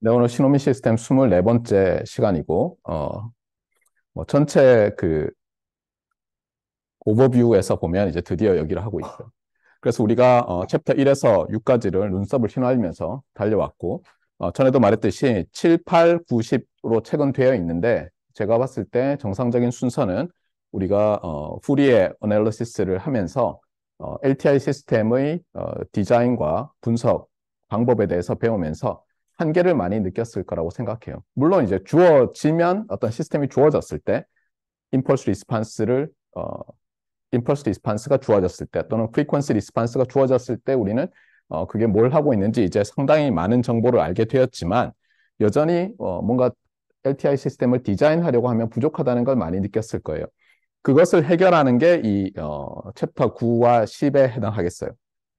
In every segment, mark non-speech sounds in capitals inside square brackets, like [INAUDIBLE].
네, 오늘 시노미 시스템 24번째 시간이고, 어, 뭐 전체 그 오버뷰에서 보면 이제 드디어 여기를 하고 있어요. 그래서 우리가 어, 챕터 1에서 6까지를 눈썹을 휘날리면서 달려왔고, 어, 전에도 말했듯이 7, 8, 90으로 책은 되어 있는데, 제가 봤을 때 정상적인 순서는 우리가 어, 후리의 어널리시스를 하면서 어, LTI 시스템의 어, 디자인과 분석 방법에 대해서 배우면서 한계를 많이 느꼈을 거라고 생각해요. 물론 이제 주어지면 어떤 시스템이 주어졌을 때 임펄스 리스판스를 어 임펄스 리스판스가 주어졌을 때 또는 프리퀀시 리스판스가 주어졌을 때 우리는 어 그게 뭘 하고 있는지 이제 상당히 많은 정보를 알게 되었지만 여전히 어 뭔가 LTI 시스템을 디자인하려고 하면 부족하다는 걸 많이 느꼈을 거예요. 그것을 해결하는 게이 어, 챕터 9와 10에 해당하겠어요.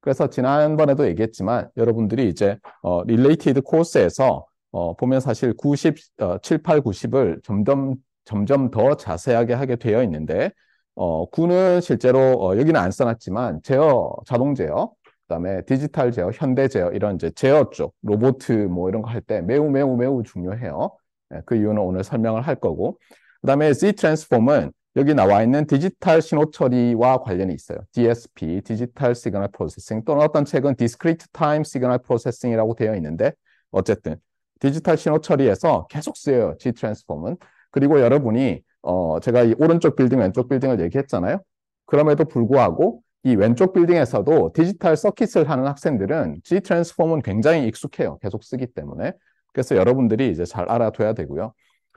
그래서 지난번에도 얘기했지만 여러분들이 이제 어, 릴레이티드 코스에서 어, 보면 사실 90, 어, 7, 8, 90을 점점 점점 더 자세하게 하게 되어 있는데 어, 9는 실제로 어, 여기는 안 써놨지만 제어, 자동 제어, 그다음에 디지털 제어, 현대 제어 이런 이제 제어 쪽, 로보트 뭐 이런 거 할 때 매우 매우 매우 중요해요. 예, 그 이유는 오늘 설명을 할 거고 그다음에 Z 트랜스폼은 여기 나와 있는 디지털 신호 처리와 관련이 있어요. DSP, 디지털 시그널 프로세싱 또는 어떤 책은 디스크리트 타임 시그널 프로세싱이라고 되어 있는데 어쨌든 디지털 신호 처리에서 계속 쓰여요. G 트랜스폼은. 그리고 여러분이 어 제가 이 오른쪽 빌딩, 왼쪽 빌딩을 얘기했잖아요. 그럼에도 불구하고 이 왼쪽 빌딩에서도 디지털 서킷을 하는 학생들은 G 트랜스폼은 굉장히 익숙해요. 계속 쓰기 때문에. 그래서 여러분들이 이제 잘 알아둬야 되고요.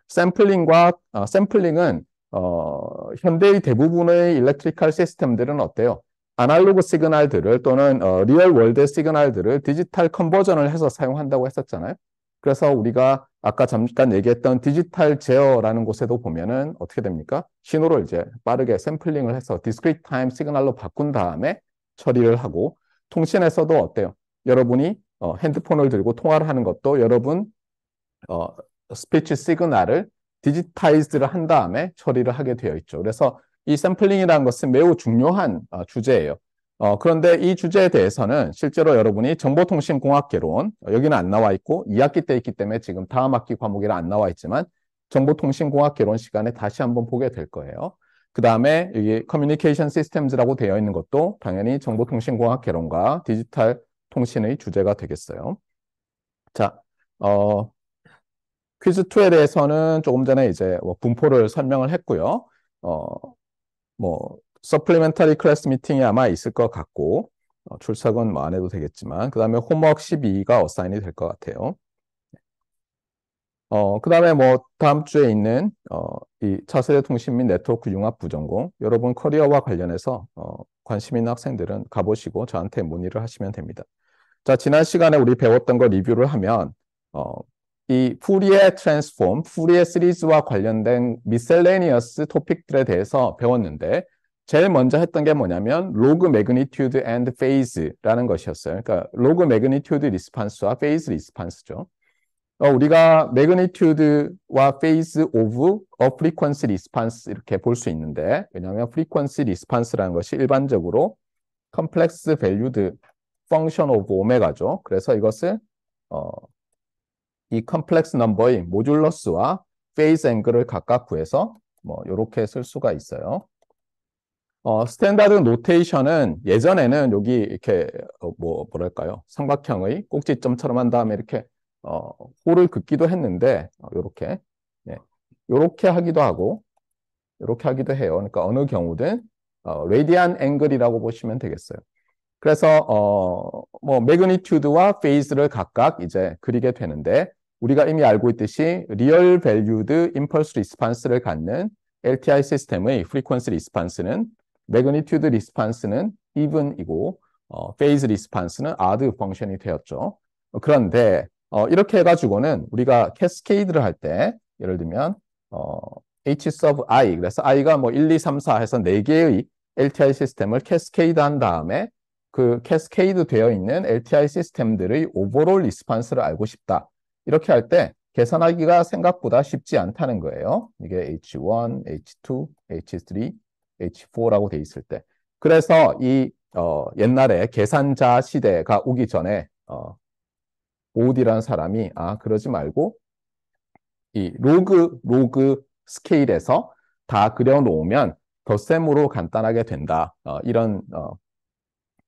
샘플링과 어, 샘플링은 어, 현대의 대부분의 일렉트리컬 시스템들은 어때요? 아날로그 시그널들을 또는 어, 리얼 월드 시그널들을 디지털 컨버전을 해서 사용한다고 했었잖아요. 그래서 우리가 아까 잠깐 얘기했던 디지털 제어라는 곳에도 보면은 어떻게 됩니까? 신호를 이제 빠르게 샘플링을 해서 디스크리 타임 시그널로 바꾼 다음에 처리를 하고 통신에서도 어때요? 여러분이 어, 핸드폰을 들고 통화를 하는 것도 여러분 어, 스피치 시그널을 디지타이즈를 한 다음에 처리를 하게 되어 있죠. 그래서 이 샘플링이라는 것은 매우 중요한 어, 주제예요. 어, 그런데 이 주제에 대해서는 실제로 여러분이 정보통신공학개론 어, 여기는 안 나와 있고 2학기 때 있기 때문에 지금 다음 학기 과목에는안 나와 있지만 정보통신공학개론 시간에 다시 한번 보게 될 거예요. 그 다음에 여기 커뮤니케이션 시스템즈라고 되어 있는 것도 당연히 정보통신공학개론과 디지털 통신의 주제가 되겠어요. 자, 어, 퀴즈2에 대해서는 조금 전에 이제 뭐 분포를 설명을 했고요. 어, 뭐, 서플리멘터리 클래스 미팅이 아마 있을 것 같고, 어, 출석은 뭐 안 해도 되겠지만, 그 다음에 홈워크 12가 어사인이 될 것 같아요. 어, 그 다음에 뭐, 다음 주에 있는, 어, 이 차세대 통신 및 네트워크 융합 부전공, 여러분 커리어와 관련해서, 어, 관심 있는 학생들은 가보시고 저한테 문의를 하시면 됩니다. 자, 지난 시간에 우리 배웠던 거 리뷰를 하면, 어, 이 푸리의 트랜스폼, 푸리의 시리즈와 관련된 미셀레니어스 토픽들에 대해서 배웠는데 제일 먼저 했던 게 뭐냐면 로그 매그니튜드 앤드 페이즈라는 것이었어요. 그러니까 로그 매그니튜드 리스판스와 페이즈 리스판스죠. 어, 우리가 매그니튜드와 페이즈 오브 어 프리퀀시 리스판스 이렇게 볼 수 있는데 왜냐하면 프리퀀시 리스판스라는 것이 일반적으로 컴플렉스 밸류드 펑션 오브 오메가죠. 그래서 이것을 어, 이 컴플렉스 넘버의 모듈러스와 페이스 앵글을 각각 구해서 뭐 이렇게 쓸 수가 있어요. 어, 스탠다드 노테이션은 예전에는 여기 이렇게 어, 뭐 뭐랄까요 삼각형의 꼭지점처럼 한 다음에 이렇게 어, 홀을 긋기도 했는데 이렇게 어, 네. 이렇게 하기도 하고 이렇게 하기도 해요. 그러니까 어느 경우든 어, 레디안 앵글이라고 보시면 되겠어요. 그래서 어, 뭐 매그니튜드와 페이스를 각각 이제 그리게 되는데 우리가 이미 알고 있듯이 리얼 밸류드 임펄스 리스판스를 갖는 LTI 시스템의 프리퀀스 리스판스는 매그니튜드 리스판스는 even이고 어, 페이즈 리스판스는 아드 d 펑션이 되었죠. 어, 그런데 어, 이렇게 해가지고는 우리가 캐스케이드를 할 때 예를 들면 어, h sub i 그래서 i가 뭐 1, 2, 3, 4 해서 4개의 LTI 시스템을 캐스케이드 한 다음에 그 캐스케이드 되어 있는 LTI 시스템들의 오버롤 리스판스를 알고 싶다. 이렇게 할 때 계산하기가 생각보다 쉽지 않다는 거예요. 이게 H1, H2, H3, H4라고 돼 있을 때. 그래서 이 어, 옛날에 계산자 시대가 오기 전에 어, 오디라는 사람이 아 그러지 말고 이 로그 로그 스케일에서 다 그려놓으면 덧셈으로 간단하게 된다. 어, 이런 어,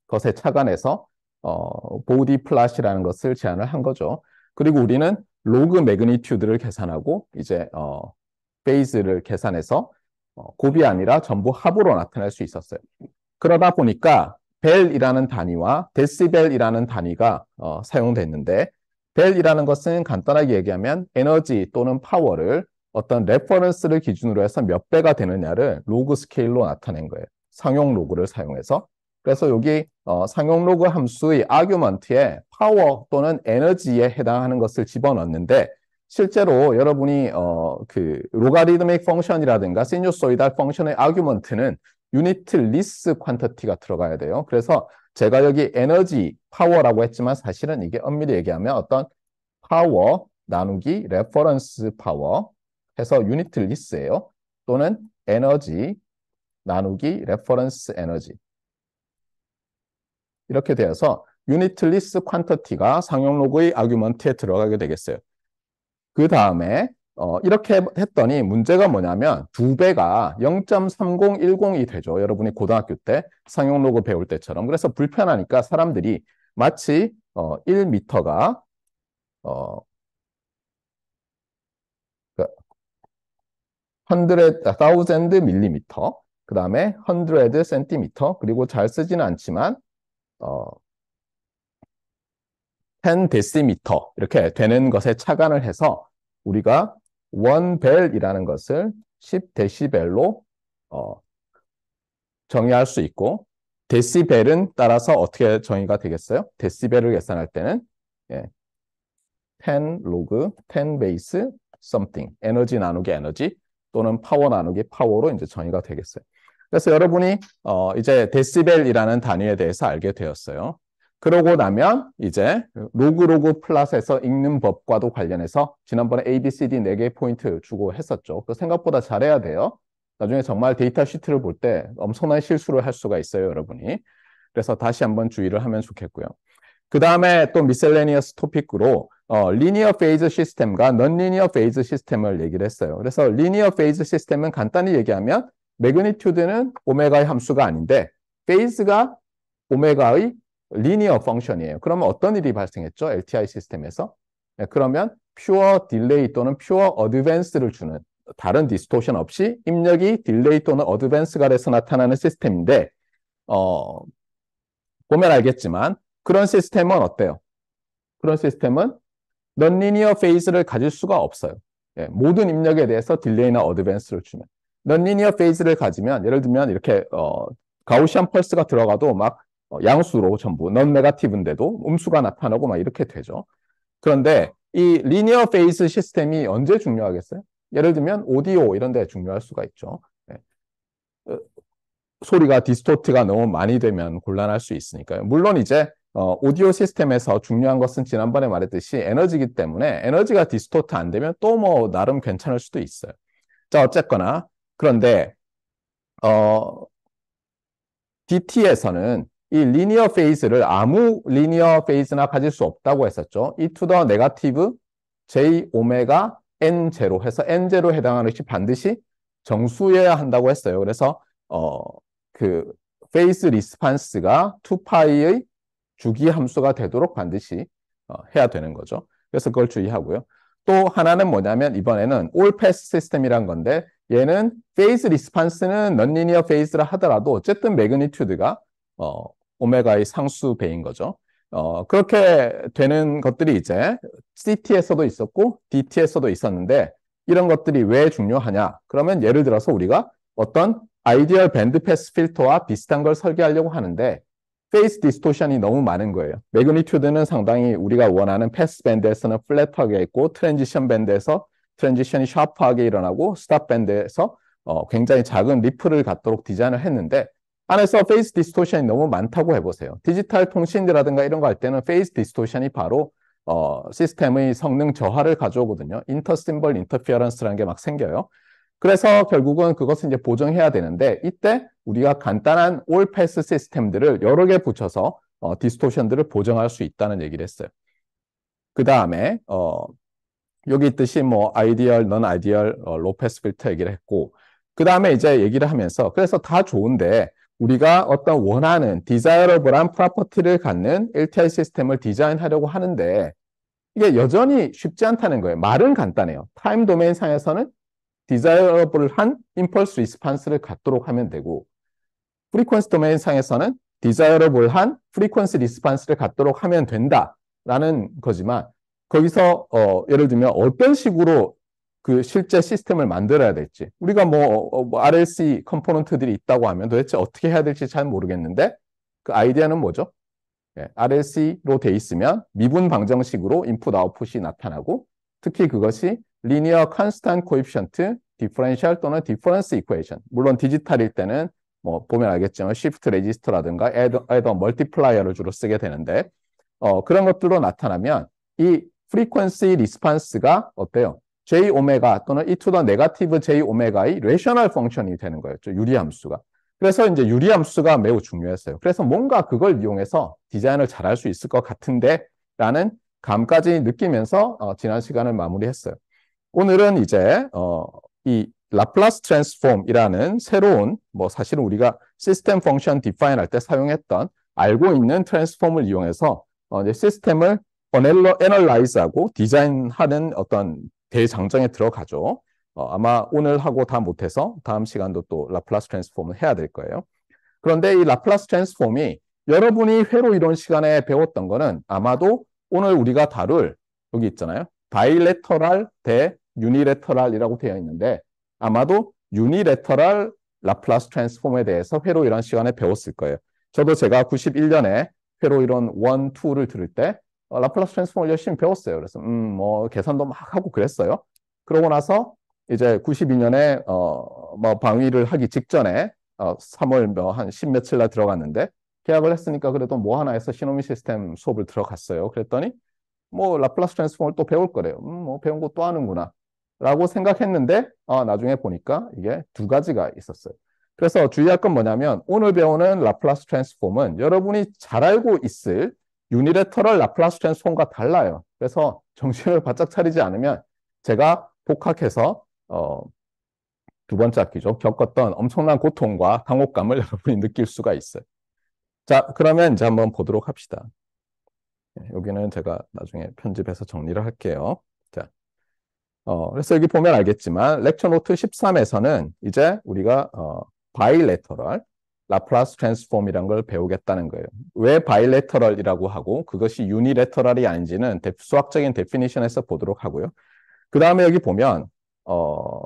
것에 착안해서 어, 보디 플랫이라는 것을 제안을 한 거죠. 그리고 우리는 로그 매그니튜드를 계산하고 이제 어, 페이즈를 계산해서 어, 곱이 아니라 전부 합으로 나타낼 수 있었어요. 그러다 보니까 벨이라는 단위와 데시벨이라는 단위가 어, 사용됐는데 벨이라는 것은 간단하게 얘기하면 에너지 또는 파워를 어떤 레퍼런스를 기준으로 해서 몇 배가 되느냐를 로그 스케일로 나타낸 거예요. 상용 로그를 사용해서. 그래서 여기 어, 상용 로그 함수의 아규먼트에 파워 또는 에너지에 해당하는 것을 집어넣는데 실제로 여러분이 어, 그 로가리드믹 펑션이라든가 시뉴소이달 펑션의 아규먼트는 유니트 리스 퀀터티가 들어가야 돼요. 그래서 제가 여기 에너지, 파워라고 했지만 사실은 이게 엄밀히 얘기하면 어떤 파워 나누기 레퍼런스 파워 해서 유니트 리스예요. 또는 에너지 나누기 레퍼런스 에너지 이렇게 되어서 유니틀리스 퀀터티가 상용 로그의 아규먼트에 들어가게 되겠어요. 그 다음에 어, 이렇게 했더니 문제가 뭐냐면 두 배가 0.3010이 되죠. 여러분이 고등학교 때 상용 로그 배울 때처럼. 그래서 불편하니까 사람들이 마치 어, 1미터가 어, 그러니까 hundred, t h o u s m m 그 다음에 hundred c m 그리고 잘 쓰지는 않지만 어, 10 데시미터 이렇게 되는 것에 차관을 해서 우리가 원벨이라는 것을 10데시벨로 어, 정의할 수 있고 데시벨은 따라서 어떻게 정의가 되겠어요? 데시벨을 계산할 때는 예, 10 로그 10 베이스 something 에너지 나누기 에너지 또는 파워 나누기 파워로 이제 정의가 되겠어요. 그래서 여러분이 어, 이제 데시벨이라는 단위에 대해서 알게 되었어요. 그러고 나면 이제 로그로그 플러스에서 읽는 법과도 관련해서 지난번에 A, B, C, D 4개의 포인트 주고 했었죠. 그 생각보다 잘해야 돼요. 나중에 정말 데이터 시트를 볼 때 엄청난 실수를 할 수가 있어요, 여러분이. 그래서 다시 한번 주의를 하면 좋겠고요. 그 다음에 또 미셀레니어스 토픽으로 어, 리니어 페이즈 시스템과 넌 리니어 페이즈 시스템을 얘기를 했어요. 그래서 리니어 페이즈 시스템은 간단히 얘기하면 매그니튜드는 오메가의 함수가 아닌데 페이스가 오메가의 리니어 펑션이에요. 그러면 어떤 일이 발생했죠? LTI 시스템에서? 네, 그러면 퓨어 딜레이 또는 퓨어 어드밴스를 주는 다른 디스토션 없이 입력이 딜레이 또는 어드밴스가 돼서 나타나는 시스템인데 어, 보면 알겠지만 그런 시스템은 어때요? 그런 시스템은 넌리니어 페이스를 가질 수가 없어요. 네, 모든 입력에 대해서 딜레이나 어드밴스를 주면 넌리니어 페이즈를 가지면 예를 들면 이렇게 어, 가우시안 펄스가 들어가도 막 어, 양수로 전부 넌 네가티브인데도 음수가 나타나고 막 이렇게 되죠. 그런데 이 리니어 페이스 시스템이 언제 중요하겠어요? 예를 들면 오디오 이런 데 중요할 수가 있죠. 네. 어, 소리가 디스토트가 너무 많이 되면 곤란할 수 있으니까요. 물론 이제 어, 오디오 시스템에서 중요한 것은 지난번에 말했듯이 에너지기 때문에 에너지가 디스토트 안 되면 또 뭐 나름 괜찮을 수도 있어요. 자 어쨌거나 그런데 어, DT에서는 이 리니어 페이스를 아무 리니어 페이스나 가질 수 없다고 했었죠. 이투더 네가티브 j 오메가 n 제로 해서 n 제로 해당하는 것이 반드시 정수여야 한다고 했어요. 그래서 어그 페이스 리스판스가 2파이의 주기 함수가 되도록 반드시 어, 해야 되는 거죠. 그래서 그걸 주의하고요. 또 하나는 뭐냐면 이번에는 올 패스 시스템이란 건데 얘는 페이스 리스판스는 넌리니어 페이스라 하더라도 어쨌든 매그니튜드가 어, 오메가의 상수배인 거죠. 어, 그렇게 되는 것들이 이제 CT에서도 있었고 DT에서도 있었는데 이런 것들이 왜 중요하냐? 그러면 예를 들어서 우리가 어떤 아이디얼 밴드 패스 필터와 비슷한 걸 설계하려고 하는데 페이스 디스토션이 너무 많은 거예요. 매그니튜드는 상당히 우리가 원하는 패스 밴드에서는 플랫하게 있고 트랜지션 밴드에서 트랜지션이 샤프하게 일어나고 스탑 밴드에서 어, 굉장히 작은 리플을 갖도록 디자인을 했는데 안에서 페이스 디스토션이 너무 많다고 해보세요. 디지털 통신이라든가 이런 거 할 때는 페이스 디스토션이 바로 어, 시스템의 성능 저하를 가져오거든요. 인터 심벌 인터피어런스라는 게 막 생겨요. 그래서 결국은 그것을 이제 보정해야 되는데 이때 우리가 간단한 올 패스 시스템들을 여러 개 붙여서 어, 디스토션들을 보정할 수 있다는 얘기를 했어요. 그 다음에 어, 여기 있듯이 뭐 아이디얼, 넌 아이디얼, 어, 로패스 필터 얘기를 했고 그 다음에 이제 얘기를 하면서 그래서 다 좋은데 우리가 어떤 원하는 디자이러블한 프로퍼티를 갖는 LTI 시스템을 디자인하려고 하는데 이게 여전히 쉽지 않다는 거예요. 말은 간단해요. 타임 도메인 상에서는 디자이러블한 임펄스 리스판스를 갖도록 하면 되고 프리퀀스 도메인 상에서는 디자이러블한 프리퀀스 리스판스를 갖도록 하면 된다라는 거지만 거기서 어, 예를 들면 어떤 식으로 그 실제 시스템을 만들어야 될지 우리가 뭐, 어, 뭐 RLC 컴포넌트들이 있다고 하면 도대체 어떻게 해야 될지 잘 모르겠는데 그 아이디어는 뭐죠? 예, RLC로 돼 있으면 미분 방정식으로 인풋 아웃풋이 나타나고 특히 그것이 linear constant coefficient, differential 또는 difference equation. 물론 디지털일 때는 뭐 보면 알겠지만 shift register라든가 add, add multiplier를 주로 쓰게 되는데 어, 그런 것들로 나타나면 이 frequency response가 어때요? j 오메가 또는 e to the negative j 오메가의 rational function이 되는 거예요. 유리함수가. 그래서 이제 유리함수가 매우 중요했어요. 그래서 뭔가 그걸 이용해서 디자인을 잘할 수 있을 것 같은데 라는 감까지 느끼면서 어, 지난 시간을 마무리했어요. 오늘은 이제 어, 이 라플라스 트랜스폼이라는 새로운 뭐 사실은 우리가 시스템 펑션 디파인 할 때 사용했던 알고 있는 트랜스폼을 이용해서 어, 이제 시스템을 어넬러 애널라이즈하고 디자인하는 어떤 대장정에 들어가죠. 어, 아마 오늘 하고 다 못해서 다음 시간도 또 라플라스 트랜스폼을 해야 될 거예요. 그런데 이 라플라스 트랜스폼이 여러분이 회로 이론 시간에 배웠던 거는 아마도 오늘 우리가 다룰 여기 있잖아요. 바이레터랄대 유니레터럴이라고 되어 있는데 아마도 유니레터럴 라플라스 트랜스폼에 대해서 회로 이런 시간에 배웠을 거예요. 저도 제가 91년에 회로 이런 1, 2를 들을 때 어, 라플라스 트랜스폼을 열심히 배웠어요. 그래서 음뭐 계산도 막 하고 그랬어요. 그러고 나서 이제 92년에 어 뭐 방위를 하기 직전에 어 3월 뭐한0 며칠 날 들어갔는데 계약을 했으니까 그래도 뭐 하나 해서 시노미 시스템 수업을 들어갔어요. 그랬더니 뭐 라플라스 트랜스폼을 또 배울 거래요. 음, 뭐 배운 거 또 하는구나. 라고 생각했는데 아, 나중에 보니까 이게 두 가지가 있었어요. 그래서 주의할 건 뭐냐면 오늘 배우는 라플라스 트랜스폼은 여러분이 잘 알고 있을 유니레터럴 라플라스 트랜스폼과 달라요. 그래서 정신을 바짝 차리지 않으면 제가 복학해서 어, 두 번째 학기죠. 겪었던 엄청난 고통과 당혹감을 [LAUGHS] 여러분이 느낄 수가 있어요. 자, 그러면 이제 한번 보도록 합시다. 예, 여기는 제가 나중에 편집해서 정리를 할게요. 어, 그래서 여기 보면 알겠지만 렉처 노트 13에서는 이제 우리가 어, 바이레터럴 라플라스 트랜스폼이라는걸 배우겠다는 거예요. 왜바이레터럴이라고 하고 그것이 유니레터럴이 아닌지는 수학적인 데피니션에서 보도록 하고요. 그 다음에 여기 보면 어,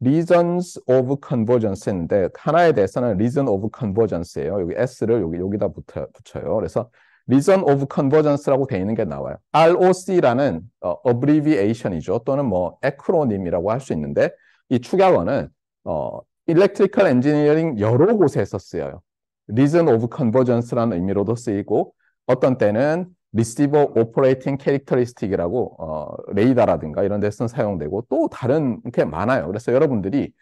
reasons of convergence 했데 하나에 대해서는 reason of convergence예요. 여기 s를 여기 여기다 붙여, 붙여요. 그래서 Reason of Convergence라고 돼 있는 게 나와요. ROC라는 어, abbreviation이죠. 또는 뭐 에크로님이라고 할 수 있는데 이 축약어는 어, Electrical Engineering 여러 곳에서 쓰여요. Reason of Convergence라는 의미로도 쓰이고 어떤 때는 Receiver Operating Characteristic이라고 어, 레이더라든가 이런 데서는 사용되고 또 다른 게 많아요. 그래서 여러분들이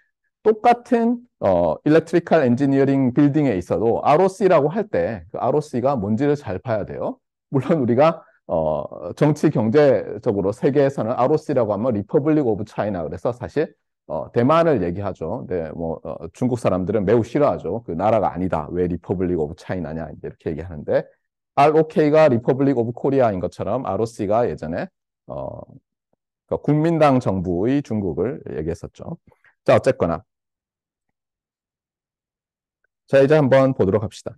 똑같은 어, 일렉트리컬 엔지니어링 빌딩에 있어도 ROC라고 할 때 그 ROC가 뭔지를 잘 봐야 돼요. 물론 우리가 어, 정치 경제적으로 세계에서는 ROC라고 하면 리퍼블릭 오브 차이나 그래서 사실 어, 대만을 얘기하죠. 네, 뭐 어, 중국 사람들은 매우 싫어하죠. 그 나라가 아니다. 왜 리퍼블릭 오브 차이나냐 이 이렇게 얘기하는데 ROK가 리퍼블릭 오브 코리아인 것처럼 ROC가 예전에 어, 그러니까 국민당 정부의 중국을 얘기했었죠. 자 어쨌거나 자, 이제 한번 보도록 합시다.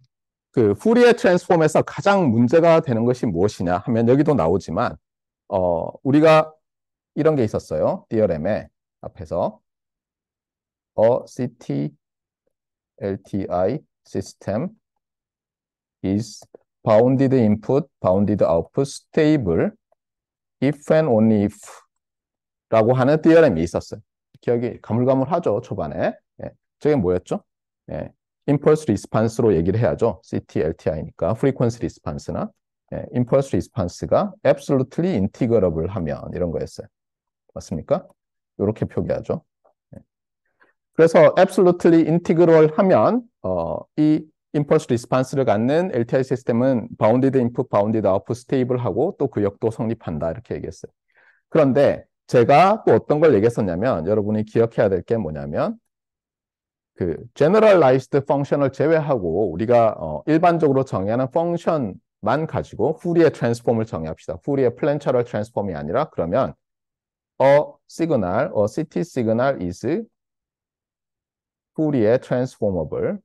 그 후리의 트랜스폼에서 가장 문제가 되는 것이 무엇이냐 하면 여기도 나오지만 어, 우리가 이런 게 있었어요. 디어램에 앞에서 어 시티 LTI s y s e m is bounded input, bounded output stable if and only if 라고 하는 디어램이 있었어요. 기억이 가물가물하죠, 초반에. 예. 저게 뭐였죠? 예. impulse r e s p o n s e 로 얘기를 해야죠. CT, LTI니까 frequency r e s p o n s e 나 impulse r e s p o n s e 가 absolutely integrable 하면 이런 거였어요. 맞습니까? 이렇게 표기하죠. 그래서 absolutely integral 하면 어, 이 impulse response를 갖는 LTI 시스템은 bounded input, bounded output, stable하고 또 그 역도 성립한다 이렇게 얘기했어요. 그런데 제가 또 어떤 걸 얘기했었냐면 여러분이 기억해야 될 게 뭐냐면 그 generalized function을 제외하고 우리가 어, 일반적으로 정의하는 function만 가지고 f u 후리의 transform을 정의합시다. f u 후리의 plancharal transform이 아니라 그러면 a signal, a city signal is f u 후리의 transformable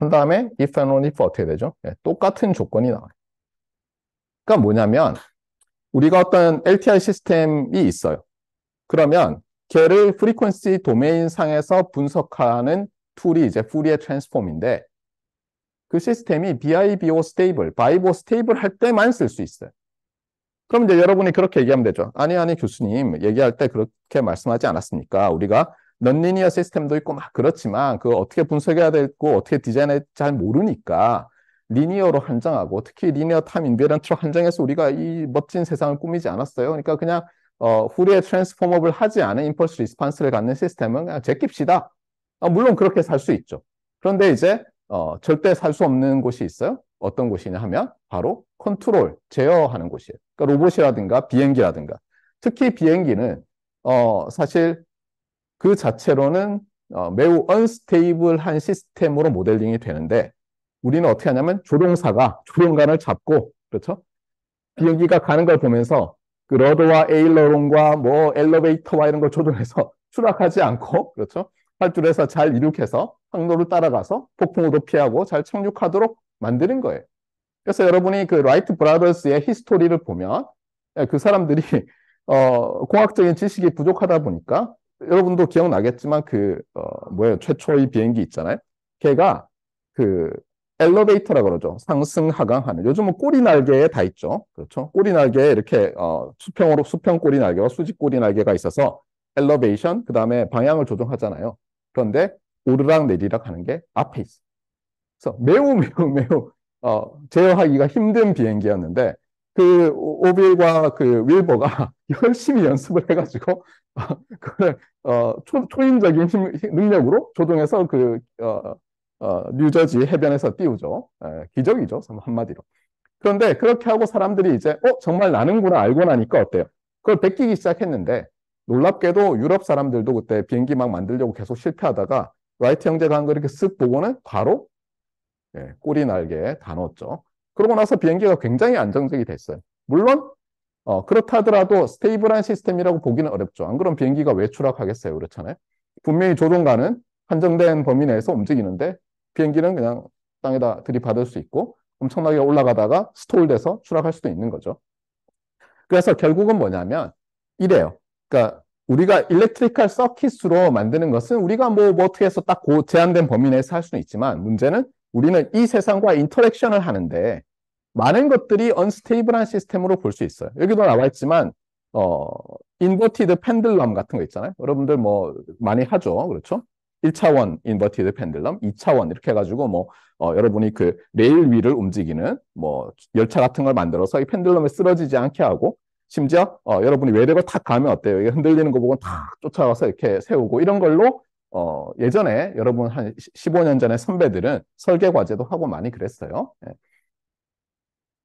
그 다음에 if and only if 어떻게 되죠? 네, 똑같은 조건이 나와요. 그러니까 뭐냐면 우리가 어떤 LTI 시스템이 있어요. 그러면 걔를 프리퀀시 도메인 상에서 분석하는 툴이 이제 푸리의 트랜스폼인데 그 시스템이 BIBO 스테이블, 바이보 스테이블 할 때만 쓸 수 있어요. 그럼 이제 여러분이 그렇게 얘기하면 되죠. 아니 아니 교수님 얘기할 때 그렇게 말씀하지 않았습니까? 우리가 넌리니어 시스템도 있고 막 그렇지만 그 어떻게 분석해야 되고 어떻게 디자인해 잘 모르니까 리니어로 한정하고 특히 리니어 타임 인베런트로 한정해서 우리가 이 멋진 세상을 꾸미지 않았어요. 그러니까 그냥 어, 후리에 트랜스포머블 하지 않은 임펄스 리스판스를 갖는 시스템은 그냥 제낍시다. 어, 아, 물론 그렇게 살 수 있죠. 그런데 이제 어, 절대 살 수 없는 곳이 있어요. 어떤 곳이냐 하면 바로 컨트롤, 제어하는 곳이에요. 그러니까 로봇이라든가 비행기라든가. 특히 비행기는 어, 사실 그 자체로는 어, 매우 언스테이블한 시스템으로 모델링이 되는데 우리는 어떻게 하냐면 조종사가 조종관을 잡고 그렇죠? 비행기가 가는 걸 보면서 그 러더와 에일러론과 뭐 엘리베이터와 이런 걸 조정해서 추락하지 [LAUGHS] 않고 그렇죠 활주로에서 잘 이륙해서 항로를 따라가서 폭풍우도 피하고 잘 착륙하도록 만드는 거예요. 그래서 여러분이 그 라이트 브라더스의 히스토리를 보면 예, 그 사람들이 [LAUGHS] 어, 공학적인 지식이 부족하다 보니까 여러분도 기억나겠지만 그 어, 뭐예요 최초의 비행기 있잖아요. 걔가 그 엘러베이터라고 그러죠. 상승 하강하는. 요즘은 뭐 꼬리 날개에 다 있죠. 그렇죠. 꼬리 날개에 이렇게 어, 수평으로 수평 꼬리 날개와 수직 꼬리 날개가 있어서 엘러베이션 그다음에 방향을 조정하잖아요. 그런데 오르락 내리락 하는 게 앞에 있어. 그래서 매우 [LAUGHS] 매우 매우 어, 제어하기가 힘든 비행기였는데 그 오빌과 그 윌버가 [LAUGHS] 열심히 연습을 해가지고 [LAUGHS] 그걸 어, 초, 초인적인 힘, 능력으로 조정해서 그 어, 어, 뉴저지 해변에서 띄우죠. 에, 예, 기적이죠. 한마디로. 그런데 그렇게 하고 사람들이 이제 어 정말 나는구나 알고 나니까 어때요? 그걸 베끼기 시작했는데 놀랍게도 유럽 사람들도 그때 비행기 막 만들려고 계속 실패하다가 라이트 형제가 한거 이렇게 쓱 보고는 바로 예, 꼬리 날개에 다 넣었죠. 그러고 나서 비행기가 굉장히 안정적이 됐어요. 물론 어, 그렇다 하더라도 스테이블한 시스템이라고 보기는 어렵죠. 안 그럼 비행기가 왜 추락하겠어요. 그렇잖아요. 분명히 조종가는 한정된 범위 내에서 움직이는데 비행기는 그냥 땅에다 들이받을 수 있고 엄청나게 올라가다가 스톨돼서 추락할 수도 있는 거죠. 그래서 결국은 뭐냐면 이래요. 그러니까 우리가 일렉트리컬 서킷으로 만드는 것은 우리가 뭐, 뭐 어떻게 해서 딱 제한된 범위 내에서 할 수는 있지만 문제는 우리는 이 세상과 인터랙션을 하는데 많은 것들이 언스테이블한 시스템으로 볼 수 있어요. 여기도 나와 있지만 어 인버티드 팬들럼 같은 거 있잖아요. 여러분들 뭐 많이 하죠. 그렇죠? 1차원 인버티드 펜들럼, 2차원 이렇게 해가지고 뭐 어, 여러분이 그 레일 위를 움직이는 뭐 열차 같은 걸 만들어서 이 펜들럼에 쓰러지지 않게 하고 심지어 어, 여러분이 외력을 탁 가면 어때요? 이게 흔들리는 거 보고 탁쫓아와서 이렇게 세우고 이런 걸로 어, 예전에 여러분 한 15년 전에 선배들은 설계 과제도 하고 많이 그랬어요. 예.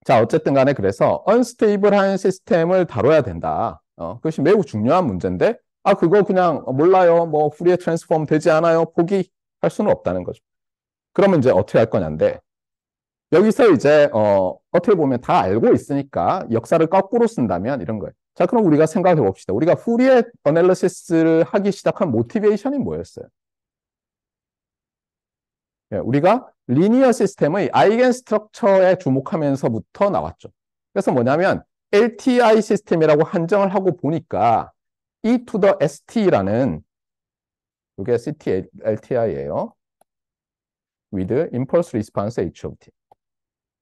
자, 어쨌든 간에 그래서 언스테이블한 시스템을 다뤄야 된다. 어, 그것이 매우 중요한 문제인데 아 그거 그냥 몰라요. 뭐 프리에 트랜스폼 되지 않아요. 포기할 수는 없다는 거죠. 그러면 이제 어떻게 할 거냐인데 여기서 이제 어, 어떻게 보면 다 알고 있으니까 역사를 거꾸로 쓴다면 이런 거예요. 자 그럼 우리가 생각해 봅시다. 우리가 후리에 어널리시스를 하기 시작한 모티베이션이 뭐였어요? 예, 우리가 리니어 시스템의 아이겐 스트럭처에 주목하면서부터 나왔죠. 그래서 뭐냐면 LTI 시스템이라고 한정을 하고 보니까 e to the st라는 이게 CTLTI예요. with impulse response h of t.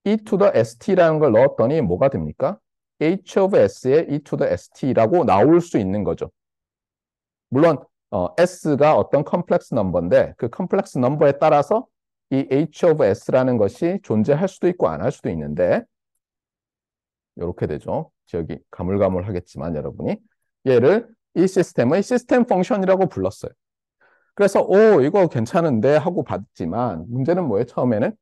e to the st라는 걸 넣었더니 뭐가 됩니까? h of s에 e to the st라고 나올 수 있는 거죠. 물론 어, s가 어떤 컴플렉스 넘버인데 그 컴플렉스 넘버에 따라서 이 h of s라는 것이 존재할 수도 있고 안 할 수도 있는데 이렇게 되죠. 여기 가물가물하겠지만 여러분이 얘를 이 시스템의 시스템 펑션이라고 불렀어요. 그래서 오 이거 괜찮은데 하고 봤지만 문제는 뭐예요 처음에는?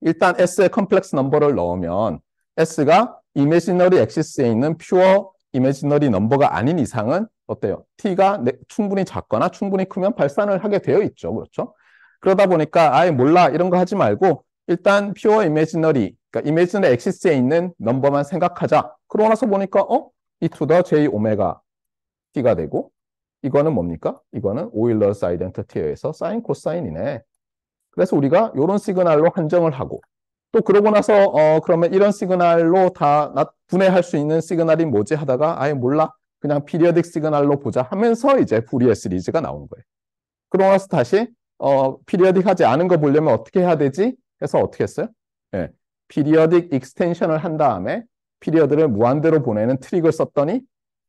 일단 S에 컴플렉스 넘버를 넣으면 S가 이미지너리 액시스에 있는 퓨어 이미지너리 넘버가 아닌 이상은 어때요? T가 충분히 작거나 충분히 크면 발산을 하게 되어 있죠. 그렇죠? 그러다 보니까 아예 몰라 이런 거 하지 말고 일단 퓨어 이미지너리 그러니까 이미지너리 액시스에 있는 넘버만 생각하자. 그러고 나서 보니까 어? e to the j 오메가 T가 되고 이거는 뭡니까? 이거는 오일러스 아이덴티티에서 사인 코사인이네. 그래서 우리가 이런 시그널로 한정을 하고 또 그러고 나서 어 그러면 이런 시그널로 다 분해할 수 있는 시그널이 뭐지 하다가 아예 몰라 그냥 피리어딕 시그널로 보자 하면서 이제 부리의 시리즈가 나온 거예요. 그러고 나서 다시 어 피리어딕 하지 않은 거 보려면 어떻게 해야 되지? 해서 어떻게 했어요? 예. 피리어딕 익스텐션을 한 다음에 피리어드를 무한대로 보내는 트릭을 썼더니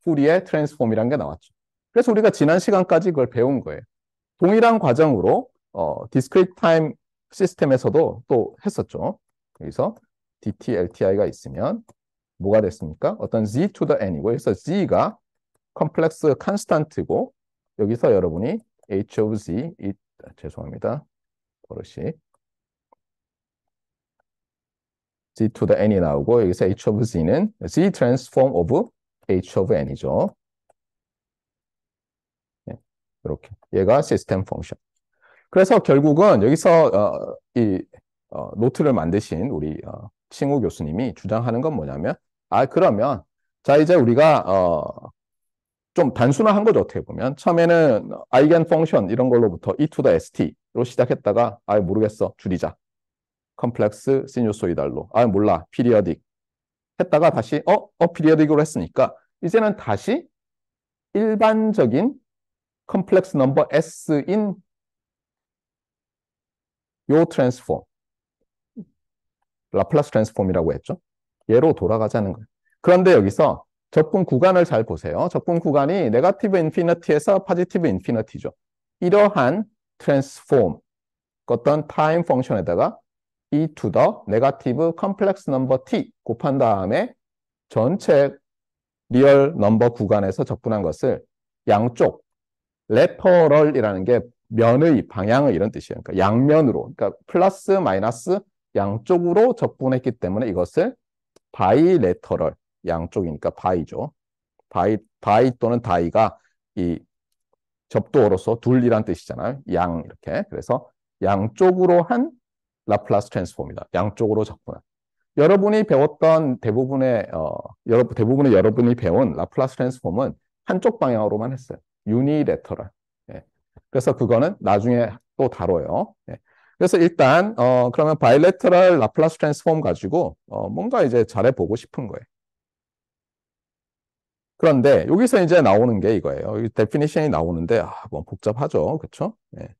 풀이의 트랜스폼이란 게 나왔죠. 그래서 우리가 지난 시간까지 그걸 배운 거예요. 동일한 과정으로 어, 디스크리트 타임 시스템에서도 또 했었죠. 여기서 dt, lti가 있으면 뭐가 됐습니까? 어떤 z to the n이고 그래서 z가 컴플렉스 컨스탄트고 여기서 여러분이 h of z 이, 아, 죄송합니다. 버릇이 z to the n이 나오고 여기서 h of z는 z transform of h of n이죠. 네, 이렇게 얘가 시스템 펑션. 그래서 결국은 여기서 어, 이 어, 노트를 만드신 우리 어, 칭우 교수님이 주장하는 건 뭐냐면 아 그러면 자 이제 우리가 어, 좀 단순화한 거죠 어떻게 보면 처음에는 아이겐 펑션 이런 걸로부터 e to the st로 시작했다가 아 모르겠어 줄이자 컴플렉스 시뉴소이달로 아 몰라 피리어딕 했다가 다시 어? 어 피리어딕으로 했으니까 이제는 다시 일반적인 컴플렉스 넘버 S인 요 트랜스폼 라플라스 트랜스폼이라고 했죠. 얘로 돌아가자는 거예요. 그런데 여기서 접근 구간을 잘 보세요. 접근 구간이 네가티브 인피니티에서 파지티브 인피니티죠. 이러한 트랜스폼 어떤 타임 펑션에다가 e to the negative complex number t 곱한 다음에 전체 리얼 넘버 구간에서 접근한 것을 양쪽 레퍼럴이라는 게 면의 방향을 이런 뜻이에요. 그러니까 양면으로, 그러니까 플러스 마이너스 양쪽으로 접근했기 때문에 이것을 바이레터럴 양쪽이니까 바이죠. 바이 바이 또는 다이가 이 접도어로서 둘이란 뜻이잖아요. 양 이렇게 그래서 양쪽으로 한 라플라스 트랜스폼이다. 양쪽으로 접근한. 여러분이 배웠던 대부분의 어, 여러, 대부분의 여러분이 배운 라플라스 트랜스폼은 한쪽 방향으로만 했어요. 유니레터럴. 예. 그래서 그거는 나중에 또 다뤄요. 예. 그래서 일단 어, 그러면 바이레터럴 라플라스 트랜스폼 가지고 어, 뭔가 이제 잘해 보고 싶은 거예요. 그런데 여기서 이제 나오는 게 이거예요. 여기 데피니션이 나오는데 아, 뭐 복잡하죠. 그렇죠? 예.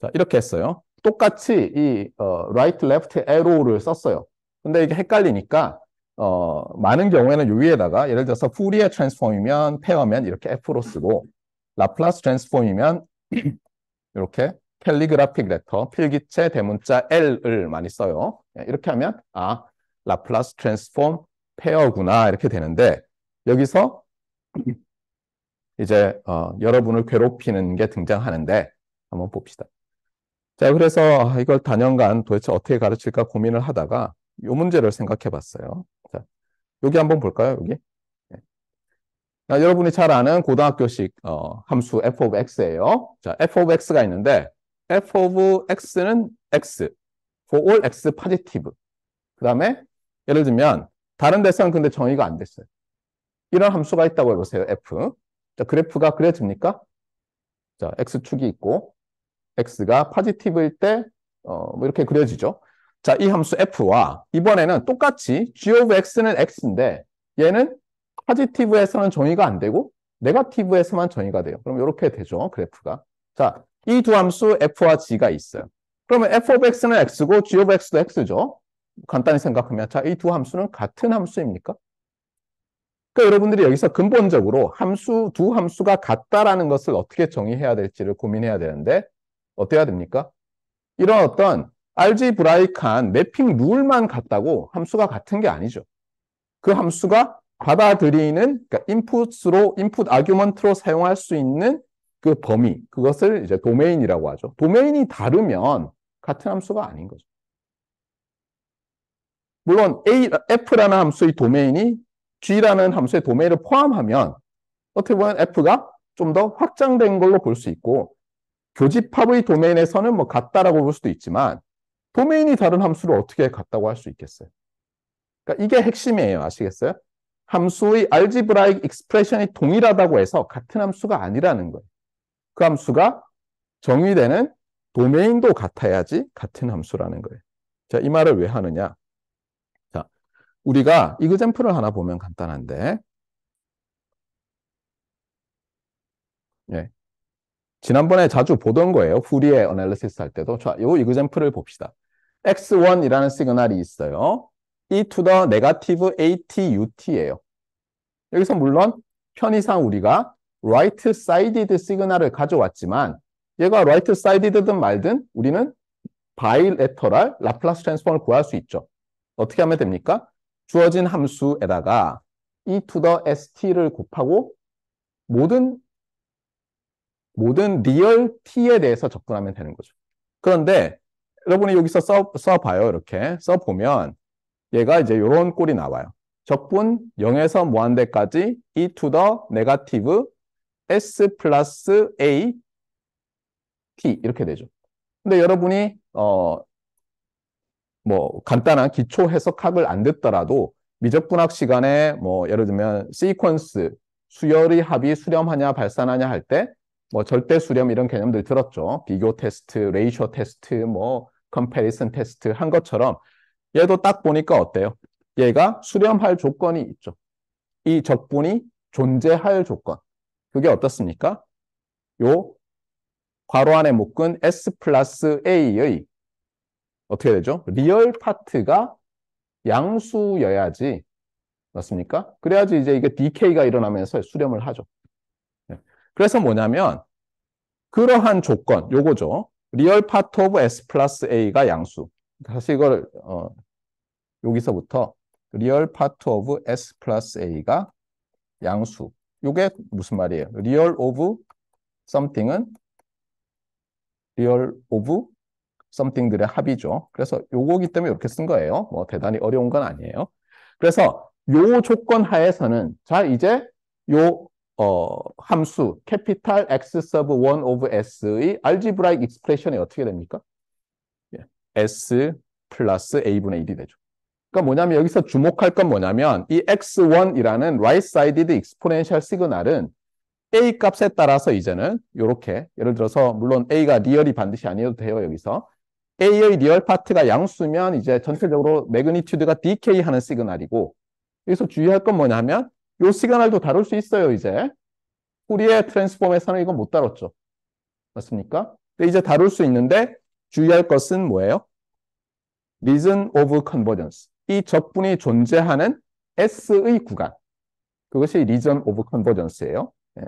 자, 이렇게 했어요. 똑같이 이 어, right, left, arrow를 썼어요. 근데 이게 헷갈리니까 어, 많은 경우에는 요 위에다가 예를 들어서 푸리에 트랜스폼이면 페어면 이렇게 F로 쓰고 라플라스 트랜스폼이면 [CLEARS THROAT] 이렇게 캘리그라픽 레터, 필기체 대문자 L을 많이 써요. 예, 이렇게 하면 아, 라플라스 트랜스폼 페어구나 이렇게 되는데 여기서 [CLEARS THROAT] 이제 어, 여러분을 괴롭히는 게 등장하는데 한번 봅시다. 자, 그래서 아, 이걸 단연간 도대체 어떻게 가르칠까 고민을 하다가 이 문제를 생각해 봤어요. 자, 여기 한번 볼까요? 여기. 예. 자, 여러분이 잘 아는 고등학교식 어, 함수 f of x예요. 자, f of x가 있는데 f of x는 x, for all x positive. 그 다음에 예를 들면 다른 데서는 근데 정의가 안 됐어요. 이런 함수가 있다고 해보세요. f. 자, 그래프가 그려집니까? 자, x축이 있고 x가 p o s i t i v e 일때 어, 뭐 이렇게 그려지죠. 자, 이 함수 f와 이번에는 똑같이 g of x는 x인데 얘는 p o s i t i v e 에서는 정의가 안 되고 n e g a t i v e 에서만 정의가 돼요. 그럼 이렇게 되죠, 그래프가. 자, 이 두 함수 f와 g가 있어요. 그러면 f of x는 x고 g of x도 x죠. 간단히 생각하면 자, 이 두 함수는 같은 함수입니까? 그러니까 여러분들이 여기서 근본적으로 함수 두 함수가 같다라는 것을 어떻게 정의해야 될지를 고민해야 되는데 어때야 됩니까? 이런 어떤 알지브라이칸 매핑 룰만 같다고 함수가 같은 게 아니죠. 그 함수가 받아들이는 그러니까 인풋으로 인풋 아규먼트로 사용할 수 있는 그 범위 그것을 이제 도메인이라고 하죠. 도메인이 다르면 같은 함수가 아닌 거죠. 물론 A, F라는 함수의 도메인이 G라는 함수의 도메인을 포함하면 어떻게 보면 F가 좀 더 확장된 걸로 볼 수 있고 교집합의 도메인에서는 뭐 같다라고 볼 수도 있지만 도메인이 다른 함수를 어떻게 같다고 할 수 있겠어요? 그러니까 이게 핵심이에요. 아시겠어요? 함수의 알지브라익 익스프레션이 동일하다고 해서 같은 함수가 아니라는 거예요. 그 함수가 정의되는 도메인도 같아야지 같은 함수라는 거예요. 자, 이 말을 왜 하느냐? 자, 우리가 이그젠플을 하나 보면 간단한데 예. 지난번에 자주 보던 거예요. 후리의 어널리시스 할 때도. 자, 요 이그젠플을 봅시다. x1이라는 시그널이 있어요. e to the negative atut예요. 여기서 물론 편의상 우리가 right sided 시그널을 가져왔지만 얘가 right sided든 말든 우리는 bilateral 라플라스 트랜스폼을 구할 수 있죠. 어떻게 하면 됩니까? 주어진 함수에다가 e to the st를 곱하고 모든 모든 리얼 t에 대해서 접근하면 되는 거죠. 그런데 여러분이 여기서 써, 써봐요. 이렇게 써보면 얘가 이제 이런 꼴이 나와요. 적분 0에서 무한대까지 e to the negative s 플러스 a t 이렇게 되죠. 근데 여러분이 어 뭐 간단한 기초 해석학을 안 듣더라도 미적분학 시간에 뭐 예를 들면 시퀀스 수열이 합이 수렴하냐 발산하냐 할때 뭐 절대 수렴 이런 개념들 들었죠. 비교 테스트, 레이셔 테스트, 뭐 컴페리슨 테스트 한 것처럼 얘도 딱 보니까 어때요? 얘가 수렴할 조건이 있죠. 이 적분이 존재할 조건. 그게 어떻습니까? 요 괄호 안에 묶은 S 플러스 A의 어떻게 되죠? 리얼 파트가 양수여야지 맞습니까? 그래야지 이제 이게 DK가 일어나면서 수렴을 하죠. 그래서 뭐냐면 그러한 조건, 요거죠. 리얼 파트 오브 S 플러스 A가 양수. 다시 이걸 어, 여기서부터 리얼 파트 오브 S 플러스 A가 양수. 요게 무슨 말이에요? 리얼 오브 something은 리얼 오브 something들의 합이죠. 그래서 요거기 때문에 이렇게 쓴 거예요. 뭐 대단히 어려운 건 아니에요. 그래서 요 조건 하에서는 자 이제 요 어, 함수 capital X sub 1 of S의 algebraic e x p r e s s i o n 이 어떻게 됩니까? 예, s 플러스 A분의 1이 되죠. 그러니까 뭐냐면 여기서 주목할 건 뭐냐면 이 X1이라는 right-sided exponential signal은 A 값에 따라서 이제는 이렇게 예를 들어서 물론 A가 리얼이 반드시 아니어도 돼요 여기서 A의 리얼 파트가 양수면 이제 전체적으로 매그니튜드가 decay하는 시그널이고 여기서 주의할 건 뭐냐면 요 시그널도 다룰 수 있어요, 이제. 코리의 트랜스폼에서는 이건 못 다뤘죠. 맞습니까? 근데 이제 다룰 수 있는데 주의할 것은 뭐예요? reason of convergence. 이 적분이 존재하는 S의 구간. 그것이 reason of convergence예요. 네.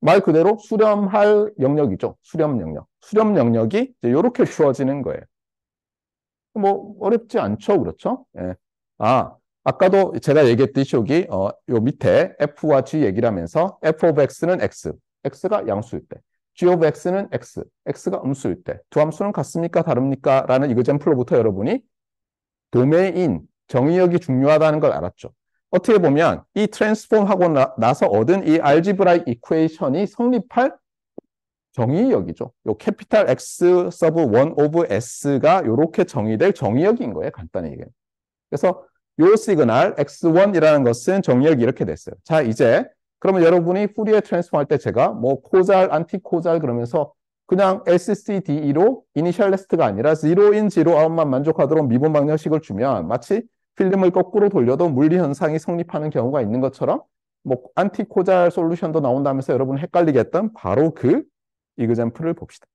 말 그대로 수렴할 영역이죠. 수렴 영역. 수렴 영역이 이렇게 주어지는 거예요. 뭐 어렵지 않죠. 그렇죠? 네. 아, 아까도 제가 얘기했듯이 여기 어, 요 밑에 F와 G 얘기를하면서 F of X는 X, X가 양수일 때, G of X는 X, X가 음수일 때, 두 함수는 같습니까? 다릅니까? 라는 이그젠플로부터 여러분이 도메인, 정의역이 중요하다는 걸 알았죠. 어떻게 보면 이 트랜스폼하고 나, 서 얻은 이 알지브라이 이퀘이션이 성립할 정의역이죠. 요 캐피탈 X 서브 1 오브 S가 요렇게 정의될 정의역인 거예요. 간단히 얘기하면. 그래서 요 시그널 X1이라는 것은 정렬역이 이렇게 됐어요. 자, 이제 그러면 여러분이 후리에 트랜스폼 할때 제가 뭐 코잘, 안티코잘 그러면서 그냥 SCDE로 이니셜 레스트가 아니라 0인 0아웃만 만족하도록 미분방정식을 주면 마치 필름을 거꾸로 돌려도 물리현상이 성립하는 경우가 있는 것처럼 뭐 안티코잘 솔루션도 나온다면서 여러분 헷갈리겠던 바로 그 이그젠플을 봅시다.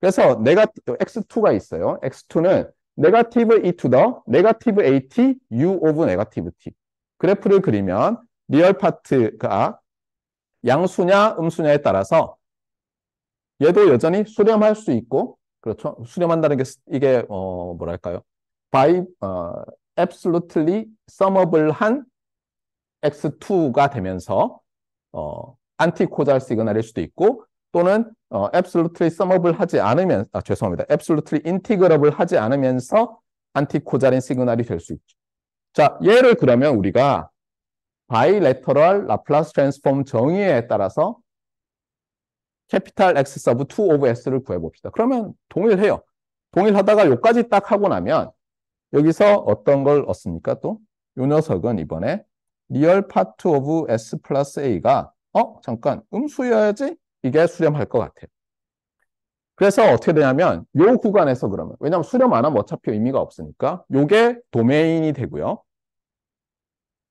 그래서 내가 X2가 있어요. X2는 네가티브 e to the 네가티브 at u of 네가티브 t 그래프를 그리면 리얼 파트가 양수냐 음수냐에 따라서 얘도 여전히 수렴할 수 있고 그렇죠 수렴한다는 게 이게 어 뭐랄까요 by 어, absolutely summable한 x2가 되면서 어 안티코잘 시그널일 수도 있고 또는 어, absolutely s u m a b l e 하지 않으면 아 죄송합니다. absolutely integrable 하지 않으면서 안티코자린 시그널이 될 수 있죠. 자, 예를 그러면 우리가 바이레터럴 라플라스 트랜스폼 정의에 따라서 캐피탈 X 서브 2 오브 S를 구해봅시다. 그러면 동일해요. 동일하다가 요까지 딱 하고 나면 여기서 어떤 걸 얻습니까? 또 요 녀석은 이번에 리얼 파트 오브 S 플러스 A가 어? 잠깐 음수여야지? 이게 수렴할 것 같아요. 그래서 어떻게 되냐면 요 구간에서 그러면 왜냐하면 수렴 안 하면 어차피 의미가 없으니까 요게 도메인이 되고요.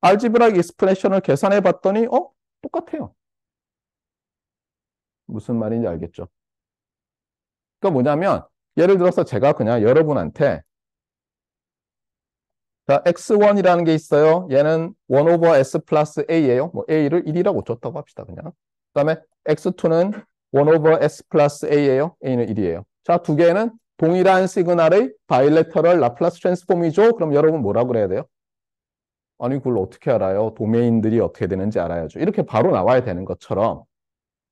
알지브라이크 익스프레션을 계산해 봤더니 어? 똑같아요. 무슨 말인지 알겠죠? 그러니까 뭐냐면 예를 들어서 제가 그냥 여러분한테 자, x1이라는 게 있어요. 얘는 1 over s 플러스 a예요. 뭐 a를 1이라고 줬다고 합시다. 그냥. 다음에 x2는 1 over s 플러스 a예요. a는 1이에요. 자, 두 개는 동일한 시그널의 바이레터럴 라플라스 트랜스폼이죠. 그럼 여러분 뭐라고 그래야 돼요? 아니 그걸 어떻게 알아요? 도메인들이 어떻게 되는지 알아야죠. 이렇게 바로 나와야 되는 것처럼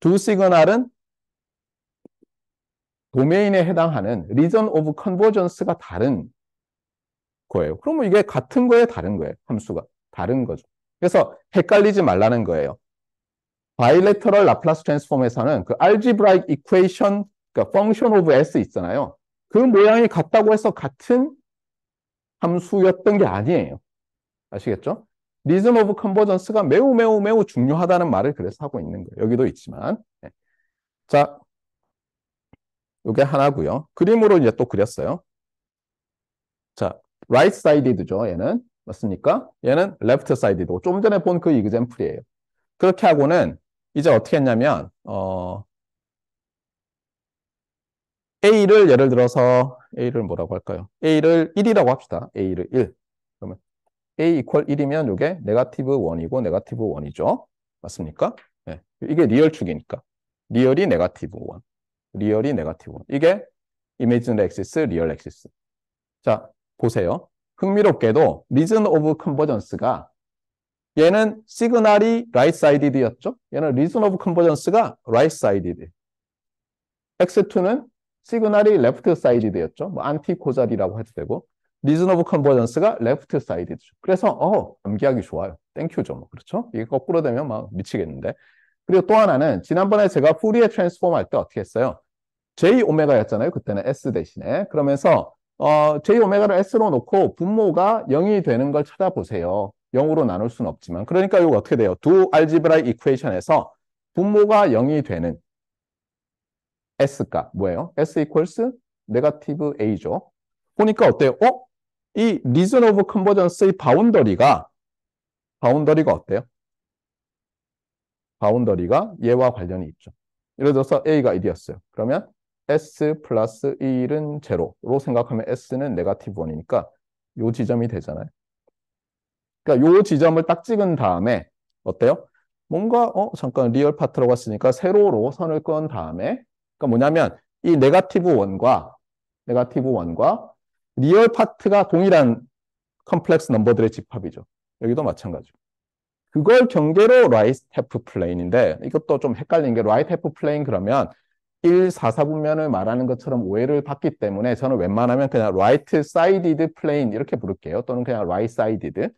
두 시그널은 도메인에 해당하는 리전 오브 컨버전스가 다른 거예요. 그러면 이게 같은 거에 다른 거예요. 함수가 다른 거죠. 그래서 헷갈리지 말라는 거예요. 바이레터럴 라플라스 트랜스폼에서는 그 알지브라이크 이퀘이션 그러니까 펑션 오브 S 있잖아요. 그 모양이 같다고 해서 같은 함수였던 게 아니에요. 아시겠죠? 리즘 오브 컨버전스가 매우 매우 매우 중요하다는 말을 그래서 하고 있는 거예요. 여기도 있지만. 네. 자, 이게 하나고요. 그림으로 이제 또 그렸어요. 자, right s i d e 죠 얘는 맞습니까? 얘는 레프트 사이디드고좀 전에 본그 이그젠플이에요. 그렇게 하고는 이제 어떻게 했냐면 어, A를 예를 들어서 A를 뭐라고 할까요? A를 1이라고 합시다. A를 1. 그러면 A 이퀄 1이면 이게 네가티브 1이고 네가티브 1이죠. 맞습니까? 네. 이게 리얼축이니까. 리얼이 네가티브 1. 리얼이 네가티브 1. 이게 imaginary 이미지널 엑시스, l 얼 x i s 자, 보세요. 흥미롭게도 reason of o c 리즌 오브 컨버전스가 얘는 시그널이 right-sided였죠. 얘는 reason of convergence가 right-sided. X2는 시그널이 left-sided였죠. 뭐 anti-causal이라고 해도 되고 reason of convergence가 left-sided죠. 그래서 어 암기하기 좋아요. 땡큐죠. 뭐 그렇죠? 이게 거꾸로 되면 막 미치겠는데. 그리고 또 하나는 지난번에 제가 풀리에 트랜스폼 할때 어떻게 했어요? J 오메가였잖아요. 그때는 S 대신에. 그러면서 어, J 오메가를 S로 놓고 분모가 0이 되는 걸 찾아보세요. 0으로 나눌 수는 없지만 그러니까 이거 어떻게 돼요? 두 알지브라이 이퀘이션에서 분모가 0이 되는 S가 뭐예요? S equals 네가티브 A죠. 보니까 어때요? 어? 이 리즌 오브 컨버전스의 바운더리가 바운더리가 어때요? 바운더리가 얘와 관련이 있죠. 예를 들어서 A가 1이었어요. 그러면 S 플러스 1은 제로로 생각하면 S는 네가티브 1이니까 요 지점이 되잖아요. 그러니까 요 지점을 딱 찍은 다음에 어때요? 뭔가 어 잠깐 리얼 파트라고했으니까 세로로 선을 끈 다음에 그러니까 뭐냐면 이 네가티브 원과 네가티브 원과 리얼 파트가 동일한 컴플렉스 넘버들의 집합이죠. 여기도 마찬가지고. 그걸 경계로 라이트 해프 플레인인데 이것도 좀 헷갈린 게 라이트 해프 플레인 그러면 1, 4, 4분면을 말하는 것처럼 오해를 받기 때문에 저는 웬만하면 그냥 라이트 사이디드 플레인 이렇게 부를게요. 또는 그냥 라이트 사이디드.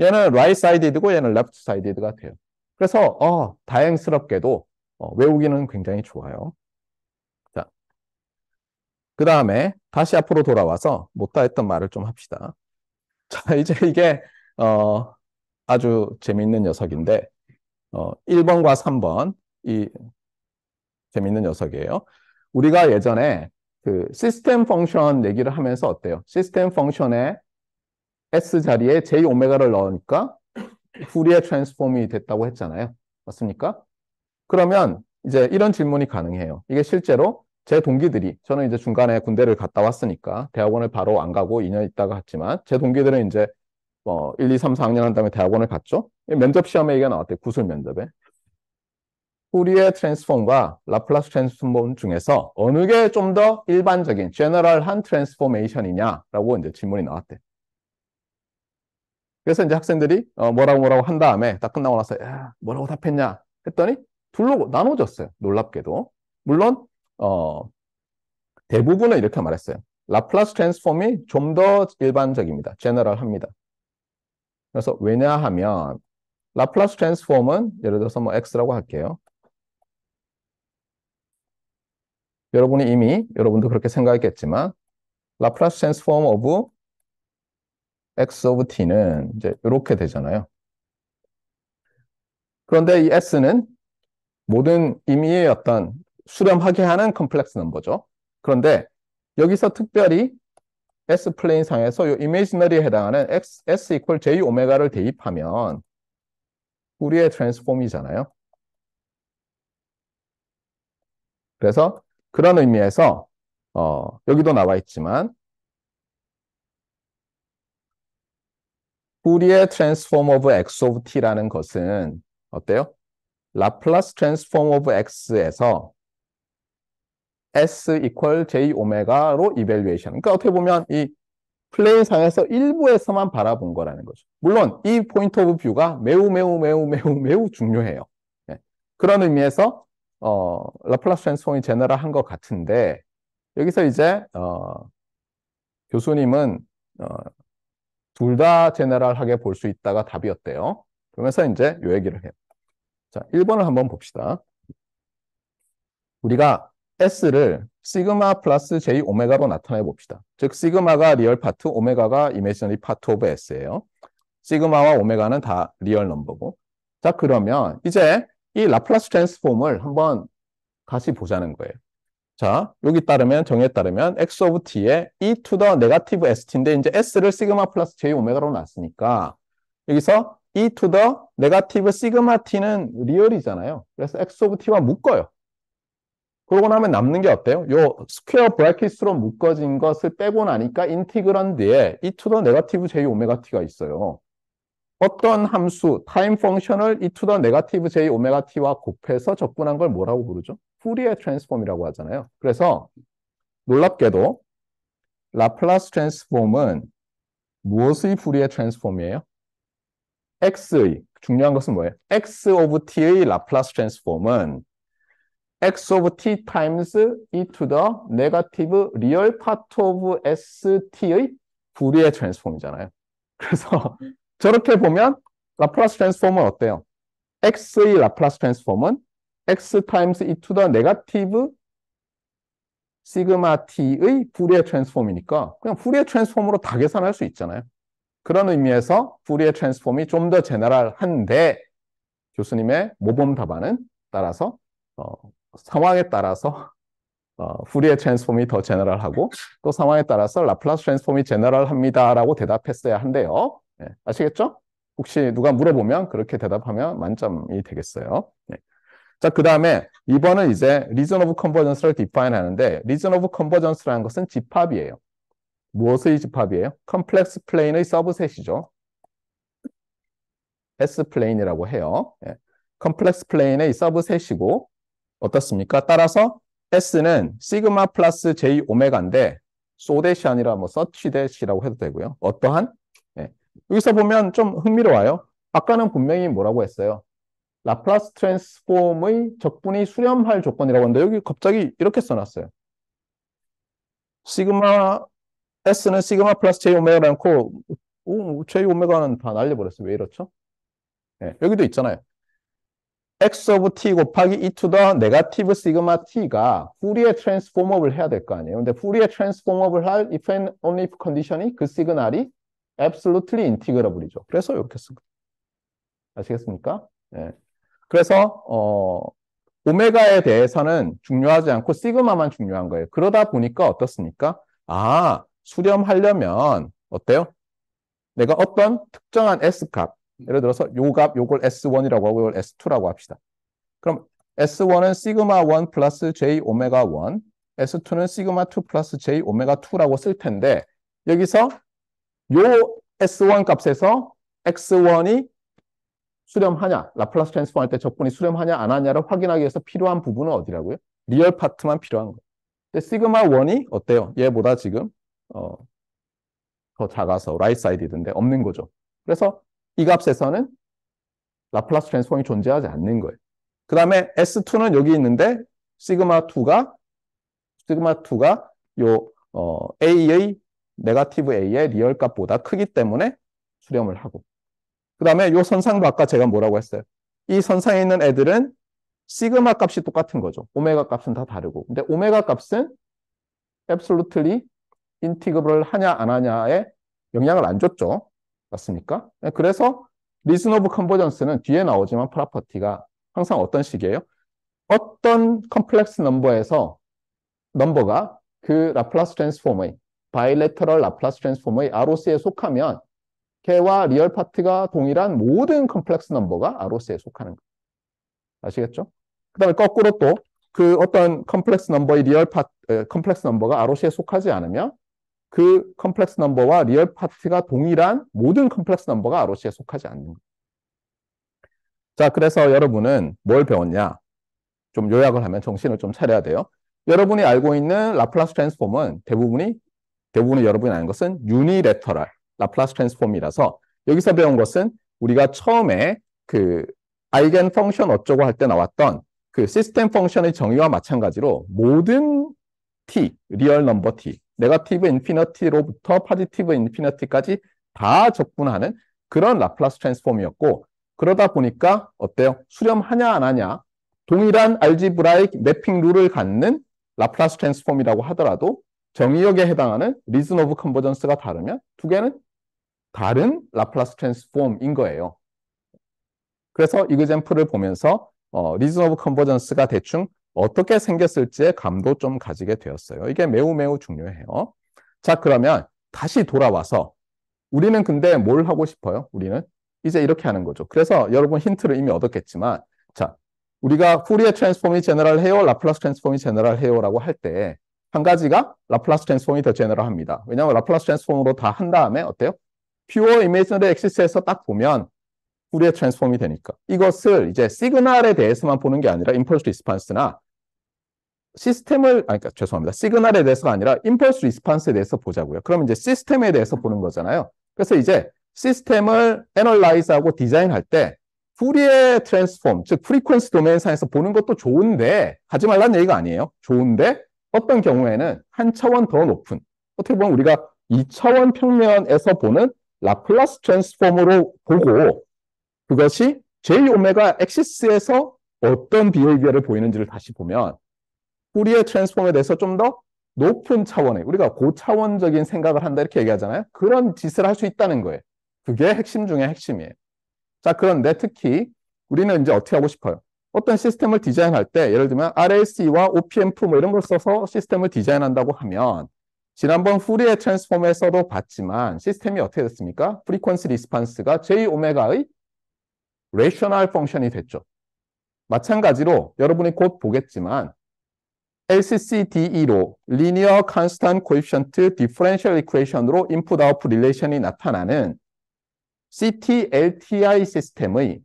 얘는 right sided이고 얘는 left sided가 돼요. 그래서 어, 다행스럽게도 어, 외우기는 굉장히 좋아요. 자, 그 다음에 다시 앞으로 돌아와서 못다 했던 말을 좀 합시다. [LAUGHS] 자, 이제 이게 어, 아주 재밌는 녀석인데 어, 1번과 3번 이재밌는 녀석이에요. 우리가 예전에 그 시스템 펑션 얘기를 하면서 어때요? 시스템 펑션의 S 자리에 J 오메가를 넣으니까 후리에 트랜스폼이 됐다고 했잖아요. 맞습니까? 그러면 이제 이런 질문이 가능해요. 이게 실제로 제 동기들이 저는 이제 중간에 군대를 갔다 왔으니까 대학원을 바로 안 가고 2년 있다가 갔지만 제 동기들은 이제 뭐 1, 2, 3, 4학년 한 다음에 대학원을 갔죠. 면접 시험에 이게 나왔대요. 구술 면접에. 후리의 트랜스폼과 라플라스 트랜스폼 중에서 어느 게 좀 더 일반적인 제너럴한 트랜스포메이션이냐라고 이제 질문이 나왔대. 요 그래서 이제 학생들이 어, 뭐라고 뭐라고 한 다음에 다 끝나고 나서 야, 뭐라고 답했냐 했더니 둘로 나눠졌어요. 놀랍게도. 물론 어, 대부분은 이렇게 말했어요. 라플라스 트랜스폼이 좀 더 일반적입니다. 제너럴합니다. 그래서 왜냐하면 라플라스 트랜스폼은 예를 들어서 뭐 x라고 할게요. 여러분이 이미 여러분도 그렇게 생각했겠지만 라플라스 트랜스폼 오브 x of t는 이제 이렇게 되잖아요. 그런데 이 s는 모든 임의의 어떤 수렴하게 하는 컴플렉스 넘버죠. 그런데 여기서 특별히 S 플레인 상에서 이이미지널리에 해당하는 X, S equal J 오메가를 대입하면 우리의 트랜스폼이잖아요. 그래서 그런 의미에서 어, 여기도 나와 있지만 뿌리의 transform of x of t라는 것은 어때요? 라플라스 transform of x에서 s equal j 오메가로 이벨리에이션. 그러니까 어떻게 보면 이 플레이상에서 일부에서만 바라본 거라는 거죠. 물론 이 포인트 오브 뷰가 매우 매우 매우 매우 매우 중요해요. 네. 그런 의미에서 어, 라플라스 트랜스폼이 제너럴한 것 같은데 여기서 이제 어, 교수님은 어, 둘다 제네랄하게 볼 수 있다가 답이었대요. 그러면서 이제 요 얘기를 해요. 자, 1번을 한번 봅시다. 우리가 S를 시그마 플러스 J 오메가로 나타내 봅시다. 즉 시그마가 리얼 파트, 오메가가 이메지너리 파트 오브 S예요. 시그마와 오메가는 다 리얼 넘버고. 자, 그러면 이제 이 라플라스 트랜스폼을 한번 다시 보자는 거예요. 자, 여기 따르면 정에 의 따르면 x of t에 e to the negative st인데 이제 s를 s i 시그마 플러스 j 오메가로 놨으니까 여기서 e to the negative sigma t는 리얼이잖아요. 그래서 x of t와 묶어요. 그러고 나면 남는 게 어때요? 요 스퀘어 브라켓으로 묶어진 것을 빼고 나니까 인티그런드에 e to the negative j 오메가 t가 있어요. 어떤 함수, 타임 펑션을 e to the negative j 오메가 t와 곱해서 접근한 걸 뭐라고 부르죠? 후리에 트랜스폼이라고 하잖아요. 그래서 놀랍게도 라플라스 트랜스폼은 무엇의 후리에 트랜스폼이에요? x의, 중요한 것은 뭐예요? x of t의 라플라스 트랜스폼은 x of t times e to the negative real part of st의 부리의 트랜스폼이잖아요. 그래서 저렇게 보면 라플라스 트랜스폼은 어때요? x의 라플라스 트랜스폼은 x times e to t h negative 시그마 t의 부리의 트랜스폼이니까 그냥 부리의 트랜스폼으로 다 계산할 수 있잖아요. 그런 의미에서 부리의 트랜스폼이 좀 더 제너럴한데 교수님의 모범 답안은 따라서 어, 상황에 따라서 어, 부리의 트랜스폼이 더 제너럴하고 또 상황에 따라서 라플라스 트랜스폼이 제너럴합니다라고 대답했어야 한대요. 네, 아시겠죠? 혹시 누가 물어보면 그렇게 대답하면 만점이 되겠어요. 네. 자, 그 다음에 2번은 이제 리전 오브 컨버전스를 define 하는데 리전 오브 컨버전스라는 것은 집합이에요. 무엇의 집합이에요? 컴플렉스 플레인의 서브셋이죠. S 플레인이라고 해요. 컴플렉스 플레인의 서브셋이고 어떻습니까? 따라서 S는 s i 시그마 플러스 J 오메가인데 소데시 아니라 뭐 서치 대시라고 해도 되고요. 어떠한 여기서 보면 좀 흥미로워요. 아까는 분명히 뭐라고 했어요? 라플라스 트랜스폼의 적분이 수렴할 조건이라고 하는데 여기 갑자기 이렇게 써놨어요. 시그마 S는 시그마 플러스 J 오메가를 않고 오, J 오메가는 다 날려버렸어요. 왜 이렇죠? 네, 여기도 있잖아요. X of T 곱하기 E to the negative sigma T가 Fourier 후리에 트랜스폼업을 해야 될 거 아니에요. 근데 Fourier 후리에 트랜스폼업을 할 if and only if 컨디션이 그 시그널이 absolutely integrable이죠. 그래서 이렇게 쓰고 아시겠습니까? 예. 그래서 어, 오메가에 대해서는 중요하지 않고 시그마만 중요한 거예요. 그러다 보니까 어떻습니까? 아, 수렴하려면 어때요? 내가 어떤 특정한 S값, 예를 들어서 요 값, 요걸 S1이라고 하고 요걸 S2라고 합시다. 그럼 S1은 시그마 1 플러스 J 오메가 1, S2는 시그마 2 플러스 J 오메가 2라고 쓸 텐데 여기서 요 S1 값에서 X1이 수렴하냐, 라플라스 트랜스폼 할때 적분이 수렴하냐 안 하냐를 확인하기 위해서 필요한 부분은 어디라고요? 리얼 파트만 필요한 거예요. 근데 시그마 1이 어때요? 얘보다 지금 어, 더 작아서 라이 사이드던데 없는 거죠. 그래서 이 값에서는 라플라스 트랜스폼이 존재하지 않는 거예요. 그 다음에 S2는 여기 있는데 시그마 2가 시그마 2가 요 어, A의 네가티브 A의 리얼 값보다 크기 때문에 수렴을 하고 그 다음에 이 선상도 아까 제가 뭐라고 했어요? 이 선상에 있는 애들은 시그마 값이 똑같은 거죠. 오메가 값은 다 다르고 근데 오메가 값은 absolutely 인티그블 하냐 안 하냐에 영향을 안 줬죠. 맞습니까? 네, 그래서 리슨 오브 컨버전스는 뒤에 나오지만 프로퍼티가 항상 어떤 식이에요? 어떤 컴플렉스 넘버에서 넘버가 그 라플라스 트랜스포머의 바이레터럴 라플라스 트랜스폼의 ROC에 속하면 걔와 리얼 파트가 동일한 모든 컴플렉스 넘버가 ROC에 속하는 거 아시겠죠? 그 다음에 거꾸로 또 그 어떤 컴플렉스 넘버의 리얼 파트, 컴플렉스 넘버가 ROC에 속하지 않으면 그 컴플렉스 넘버와 리얼 파트가 동일한 모든 컴플렉스 넘버가 ROC에 속하지 않는 거 자, 그래서 여러분은 뭘 배웠냐? 좀 요약을 하면 정신을 좀 차려야 돼요. 여러분이 알고 있는 라플라스 트랜스폼은 대부분이 대부분의 여러분이 아는 것은 유니레터럴 라플라스 트랜스폼이라서 여기서 배운 것은 우리가 처음에 그 아이겐 펑션 어쩌고 할 때 나왔던 그 시스템 펑션의 정의와 마찬가지로 모든 t 리얼 넘버 t 네거티브 인피너티로부터 파지티브 인피너티까지 다 적분하는 그런 라플라스 트랜스폼이었고 그러다 보니까 어때요? 수렴하냐 안 하냐 동일한 알지브라의 매핑 룰을 갖는 라플라스 트랜스폼이라고 하더라도 정의역에 해당하는 리즌 오브 컨버전스가 다르면 두 개는 다른 라플라스 트랜스폼인 거예요. 그래서 이그젠플을 보면서 어, 리즌 오브 컨버전스가 대충 어떻게 생겼을지의 감도 좀 가지게 되었어요. 이게 매우 매우 중요해요. 자 그러면 다시 돌아와서 우리는 근데 뭘 하고 싶어요? 우리는 이제 이렇게 하는 거죠. 그래서 여러분 힌트를 이미 얻었겠지만 자 우리가 후리에 트랜스폼이 제너럴 해요 라플라스 트랜스폼이 제너럴 해요라고할때 한 가지가 라플라스 트랜스폼이 더 제너럴합니다. 왜냐하면 라플라스 트랜스폼으로 다 한 다음에 어때요? 퓨어 이미지너리 엑시스에서 딱 보면 우리의 트랜스폼이 되니까 이것을 이제 시그널에 대해서만 보는 게 아니라 임펄스 리스판스나 시스템을 아니 그러니까 죄송합니다. 시그널에 대해서가 아니라 임펄스 리스판스에 대해서 보자고요. 그럼 이제 시스템에 대해서 보는 거잖아요. 그래서 이제 시스템을 애널라이즈하고 디자인할 때 프리의 트랜스폼, 즉 프리퀀스 도메인 상에서 보는 것도 좋은데 하지 말라는 얘기가 아니에요. 좋은데 어떤 경우에는 한 차원 더 높은 어떻게 보면 우리가 2차원 평면에서 보는 라플라스 트랜스폼으로 보고 그것이 J 오메가 엑시스에서 어떤 비헤이비어를 보이는지를 다시 보면 뿌리의 트랜스폼에 대해서 좀 더 높은 차원의 우리가 고차원적인 생각을 한다 이렇게 얘기하잖아요. 그런 짓을 할 수 있다는 거예요. 그게 핵심 중에 핵심이에요. 자 그런데 특히 우리는 이제 어떻게 하고 싶어요? 어떤 시스템을 디자인할 때 예를 들면 r s c 와 OPMF 뭐 이런 걸 써서 시스템을 디자인한다고 하면 지난번 후리의 트랜스폼에서도 봤지만 시스템이 어떻게 됐습니까? 프리퀀시 리스판스가 J 오메가의 레셔널 펑션이 됐죠. 마찬가지로 여러분이 곧 보겠지만 LCCDE로 Linear Constant c o e f Differential Equation으로 인풋 아웃풋 릴레이션이 나타나는 CTLTI 시스템의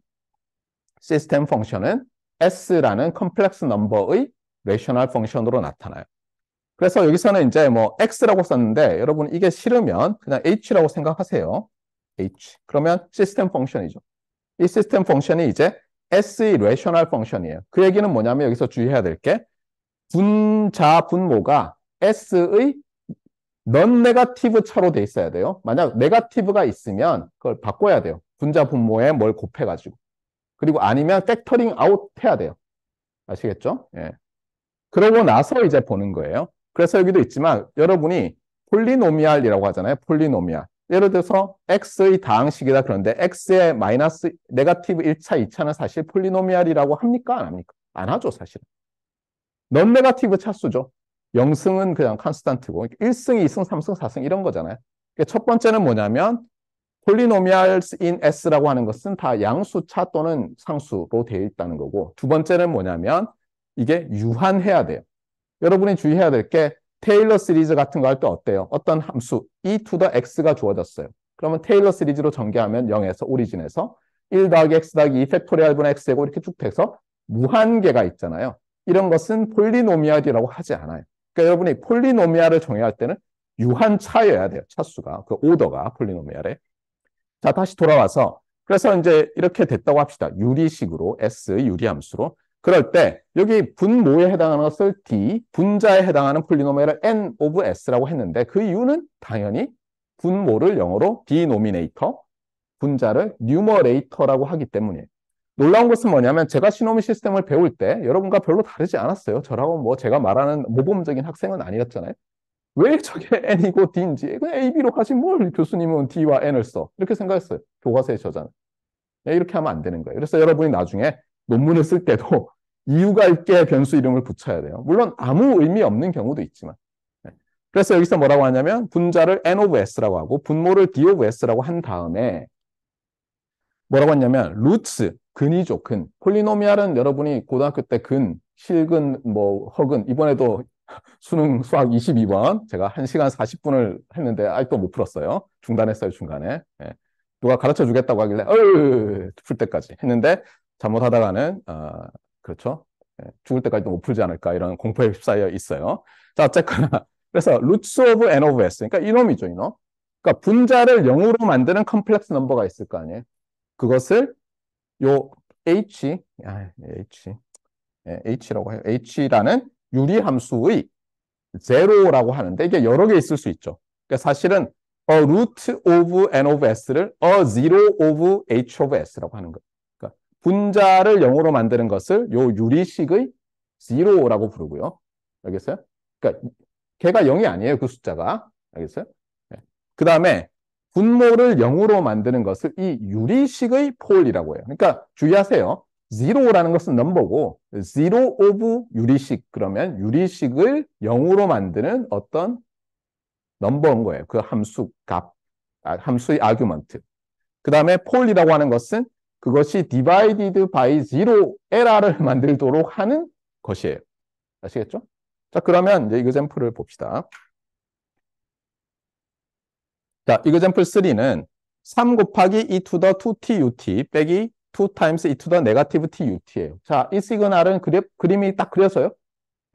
시스템 펑션은 S라는 컴플렉스 넘버의 레셔널 펑션으로 나타나요. 그래서 여기서는 이제 뭐 X라고 썼는데 여러분 이게 싫으면 그냥 H라고 생각하세요. H. 그러면 시스템 펑션이죠. 이 시스템 펑션이 이제 S의 레셔널 펑션이에요. 그 얘기는 뭐냐면 여기서 주의해야 될 게 분자 분모가 S의 넌 네가티브 차로 돼 있어야 돼요. 만약 네가티브가 있으면 그걸 바꿔야 돼요. 분자 분모에 뭘 곱해가지고. 그리고 아니면 팩터링 아웃 해야 돼요. 아시겠죠? 예. 그러고 나서 이제 보는 거예요. 그래서 여기도 있지만 여러분이 폴리노미알이라고 하잖아요. 폴리노미알. 예를 들어서 x의 다항식이다 그런데 x의 마이너스 네가티브 1차, 2차는 사실 폴리노미알이라고 합니까? 안 합니까? 안 하죠, 사실은. 넌 네가티브 차수죠. 0승은 그냥 컨스턴트고 1승, 2승, 3승, 4승 이런 거잖아요. 그러니까 첫 번째는 뭐냐면 폴리노미얼스 인 S라고 하는 것은 다 양수차 또는 상수로 되어 있다는 거고 두 번째는 뭐냐면 이게 유한해야 돼요. 여러분이 주의해야 될 게 테일러 시리즈 같은 거 할 때 어때요? 어떤 함수 e to the x가 주어졌어요. 그러면 테일러 시리즈로 전개하면 0에서 오리진에서 1 더하기 x 더하기 2팩토리알 분의 x 되고 이렇게 쭉 돼서 무한계가 있잖아요. 이런 것은 폴리노미얼이라고 하지 않아요. 그러니까 여러분이 폴리노미얼을 정의할 때는 유한 차여야 돼요. 차수가. 그 오더가 폴리노미얼의 자, 다시 돌아와서 그래서 이제 이렇게 됐다고 합시다. 유리식으로 S 유리함수로. 그럴 때 여기 분모에 해당하는 것을 D, 분자에 해당하는 폴리노메를 N of S라고 했는데 그 이유는 당연히 분모를 영어로 d 노미네이터 분자를 뉴머레이터라고 하기 때문이에요. 놀라운 것은 뭐냐면 제가 시노미 시스템을 배울 때 여러분과 별로 다르지 않았어요. 저라고 뭐 제가 말하는 모범적인 학생은 아니었잖아요. 왜 저게 N이고 D인지 그냥 A, B로 가지 뭘 교수님은 D와 N을 써 이렇게 생각했어요 교과서에 저자는 이렇게 하면 안 되는 거예요 그래서 여러분이 나중에 논문을 쓸 때도 [LAUGHS] 이유가 있게 변수 이름을 붙여야 돼요 물론 아무 의미 없는 경우도 있지만 네. 그래서 여기서 뭐라고 하냐면 분자를 N of S라고 하고 분모를 D of S라고 한 다음에 뭐라고 했냐면 루츠 근이죠 근 폴리노미알은 여러분이 고등학교 때 근, 실근, 뭐 허근 이번에도 수능 수학 22번 제가 1시간 40분을 했는데 아직도못 풀었어요. 중단했어요 중간에. 예. 누가 가르쳐 주겠다고 하길래 어 얼풀 때까지 했는데 잘못하다가는 어, 그렇죠. 예. 죽을 때까지도 못 풀지 않을까 이런 공포에 휩싸여 있어요. 자 어쨌거나 [LAUGHS] 그래서 r o o t 츠 오브 n of s 그러니까 이놈이죠 이놈. 그러니까 분자를 0으로 만드는 컴플렉스 넘버가 있을 거 아니에요. 그것을 요 h, 아, h, 예, h라고 해요. h라는 유리함수의 제로라고 하는데 이게 여러 개 있을 수 있죠. 그러니까 사실은 a root of n of s를 a zero of h of s라고 하는 거예요. 그러니까 분자를 0으로 만드는 것을 요 유리식의 zero라고 부르고요. 알겠어요? 그러니까 걔가 0이 아니에요. 그 숫자가. 알겠어요? 네. 그 다음에 분모를 0으로 만드는 것을 이 유리식의 폴이라고 해요. 그러니까 주의하세요. zero라는 것은 넘버고 zero of 유리식 그러면 유리식을 0으로 만드는 어떤 넘버인 거예요. 그 함수 값, 아, 함수의 아규먼트. 그 다음에 폴 o 이라고 하는 것은 그것이 divided by zero error를 [LAUGHS] 만들도록 하는 것이에요. 아시겠죠? 자 그러면 이제 이그젠플을 봅시다. 자 이그젠플 3는 3 곱하기 e to the 2t ut 빼기 2 times e to the negative t ut예요. 자, 이 시그널은 그래, 그림이 딱 그려서요.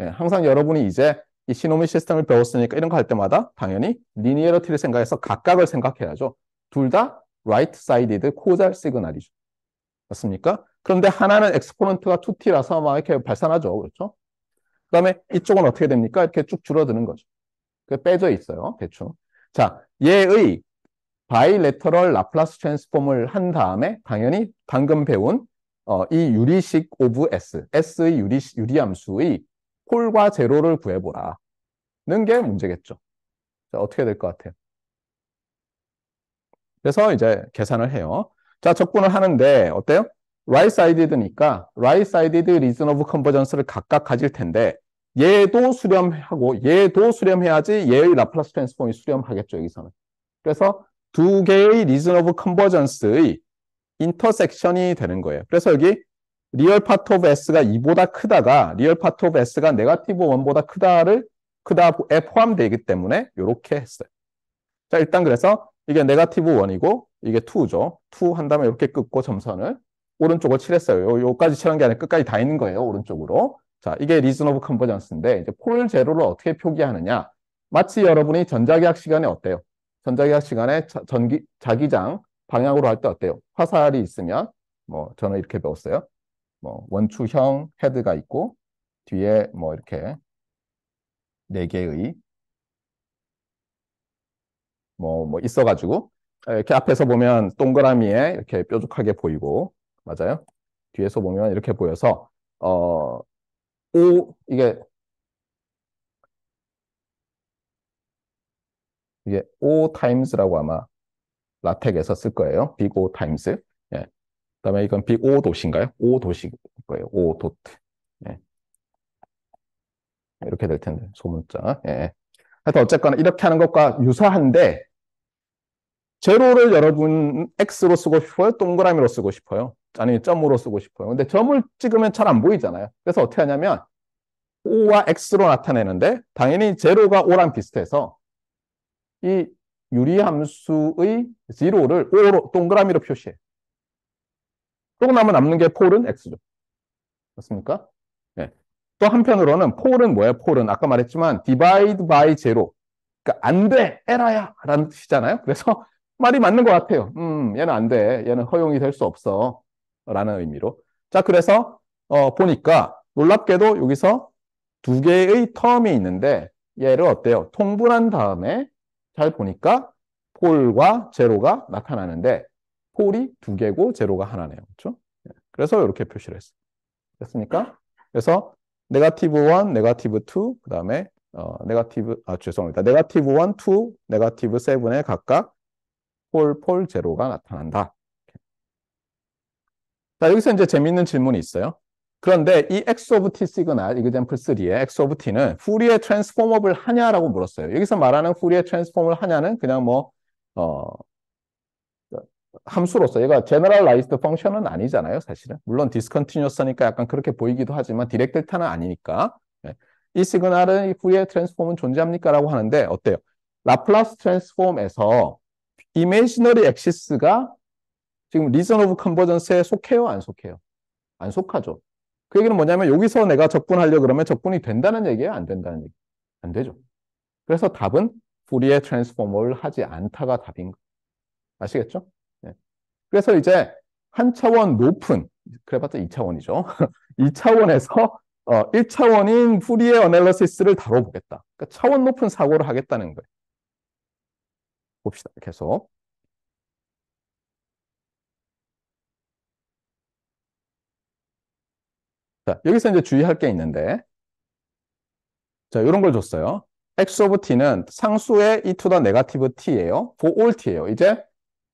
예, 항상 여러분이 이제 이 시노미 시스템을 배웠으니까 이런 거 할 때마다 당연히 리니어러티를 생각해서 각각을 생각해야죠. 둘 다 right sided causal 코잘 시그널이죠. 맞습니까? 그런데 하나는 엑스포넌트가 2t라서 막 이렇게 발산하죠. 그렇죠? 그 다음에 이쪽은 어떻게 됩니까? 이렇게 쭉 줄어드는 거죠. 그 빼져 있어요. 대충. 자, 얘의 바이레터럴 라플라스 트랜스폼을 한 다음에 당연히 방금 배운 어, 이 유리식 오브 S, S의 유리, 유리함수의 홀과 제로를 구해보라. 는게 문제겠죠. 자, 어떻게 될 것 같아요? 그래서 이제 계산을 해요. 자, 적분을 하는데 어때요? right-sided니까 right-sided reason of convergence를 각각 가질 텐데 얘도 수렴하고 얘도 수렴해야지 얘의 라플라스 트랜스폼이 수렴하겠죠, 여기서는. 그래서 두 개의 리즈너브 컨버전스의 인터섹션이 되는 거예요. 그래서 여기 리얼 파트 오브 S가 2보다 크다가 리얼 파트 오브 S가 네가티브 1보다 크다를 크다에 포함되기 때문에 이렇게 했어요. 자, 일단 그래서 이게 네가티브 1이고 이게 2죠. 2 한 다음에 이렇게 끊고 점선을 오른쪽을 칠했어요. 요, 요까지 칠한 게 아니라 끝까지 다 있는 거예요. 오른쪽으로. 자, 이게 리즈너브 컨버전스인데 이제 폴 제로를 어떻게 표기하느냐. 마치 여러분이 전자계약 시간에 어때요? 전자기학 시간에 자, 전기, 자기장 방향으로 할 때 어때요? 화살이 있으면 뭐 저는 이렇게 배웠어요. 뭐 원추형 헤드가 있고 뒤에 뭐 이렇게 네 개의 뭐, 뭐 있어가지고 이렇게 앞에서 보면 동그라미에 이렇게 뾰족하게 보이고 맞아요? 뒤에서 보면 이렇게 보여서 어, 오 이게 이게 O times라고 아마 라텍에서 쓸 거예요. big O times. 예. 그다음에 이건 big O 도시인가요? O 도시 거예요. O 도트. 예. 이렇게 될 텐데 소문자. 예. 하여튼 어쨌거나 이렇게 하는 것과 유사한데 제로를 여러분 x로 쓰고 싶어요? 동그라미로 쓰고 싶어요? 아니 점으로 쓰고 싶어요. 근데 점을 찍으면 잘 안 보이잖아요. 그래서 어떻게 하냐면 O와 X로 나타내는데 당연히 제로가 O랑 비슷해서 이 유리함수의 z e 를 O로 동그라미로 표시해. 조금 남아 남는 게 폴은 X죠. 맞습니까? 네. 또 한편으로는 폴은 뭐야 폴은 아까 말했지만 divide by z 그러니까 안 돼, 에라야 라는 뜻이잖아요. 그래서 [LAUGHS] 말이 맞는 것 같아요. 음, 얘는 안 돼. 얘는 허용이 될 수 없어. 라는 의미로. 자, 그래서 어, 보니까 놀랍게도 여기서 두 개의 텀이 있는데 얘를 어때요? 통분한 다음에 잘 보니까 폴과 제로가 나타나는데 폴이 두 개고 제로가 하나네요. 그렇죠? 예. 그래서 이렇게 표시를 했어요. 됐습니까? 그래서 네가티브 1, 네가티브 2, 그 다음에 어, 네가티브, 아, 죄송합니다. 네가티브 1, 2, 네가티브 7에 각각 폴, 폴, 제로가 나타난다. 자, 여기서 이제 재밌는 질문이 있어요. 그런데 이 x of t 시그널, example 3의 x of t는 Fourier transformable 하냐라고 물었어요. 여기서 말하는 Fourier transformable 하냐는 그냥 뭐, 어, 함수로서 얘가 generalized function은 아니잖아요, 사실은. 물론 discontinuous니까 약간 그렇게 보이기도 하지만 디렉 델타는 아니니까. 예. 이 시그널은 이 Fourier transform은 존재합니까? 라고 하는데 어때요? 라플라스 트랜스폼에서 이미지너리 엑시스가 지금 리전 오브 컨버전스에 속해요, 안 속해요? 안 속하죠. 그 얘기는 뭐냐면 여기서 내가 적분하려 그러면 적분이 된다는 얘기예요? 안 된다는 얘기? 안 되죠. 그래서 답은 우리의 트랜스포머를 하지 않다가 답인 거. 아시겠죠? 네. 그래서 이제 한 차원 높은 그래봤자 2차원이죠. 2차원에서 [LAUGHS] 어, 1차원인 뿌리의 어널러시스를 다뤄보겠다. 그러니까 차원 높은 사고를 하겠다는 거예요. 봅시다. 계속. 자, 여기서 이제 주의할 게 있는데, 자, 이런 걸 줬어요. x of t는 상수의 e to the negative t예요. for all t예요. 이제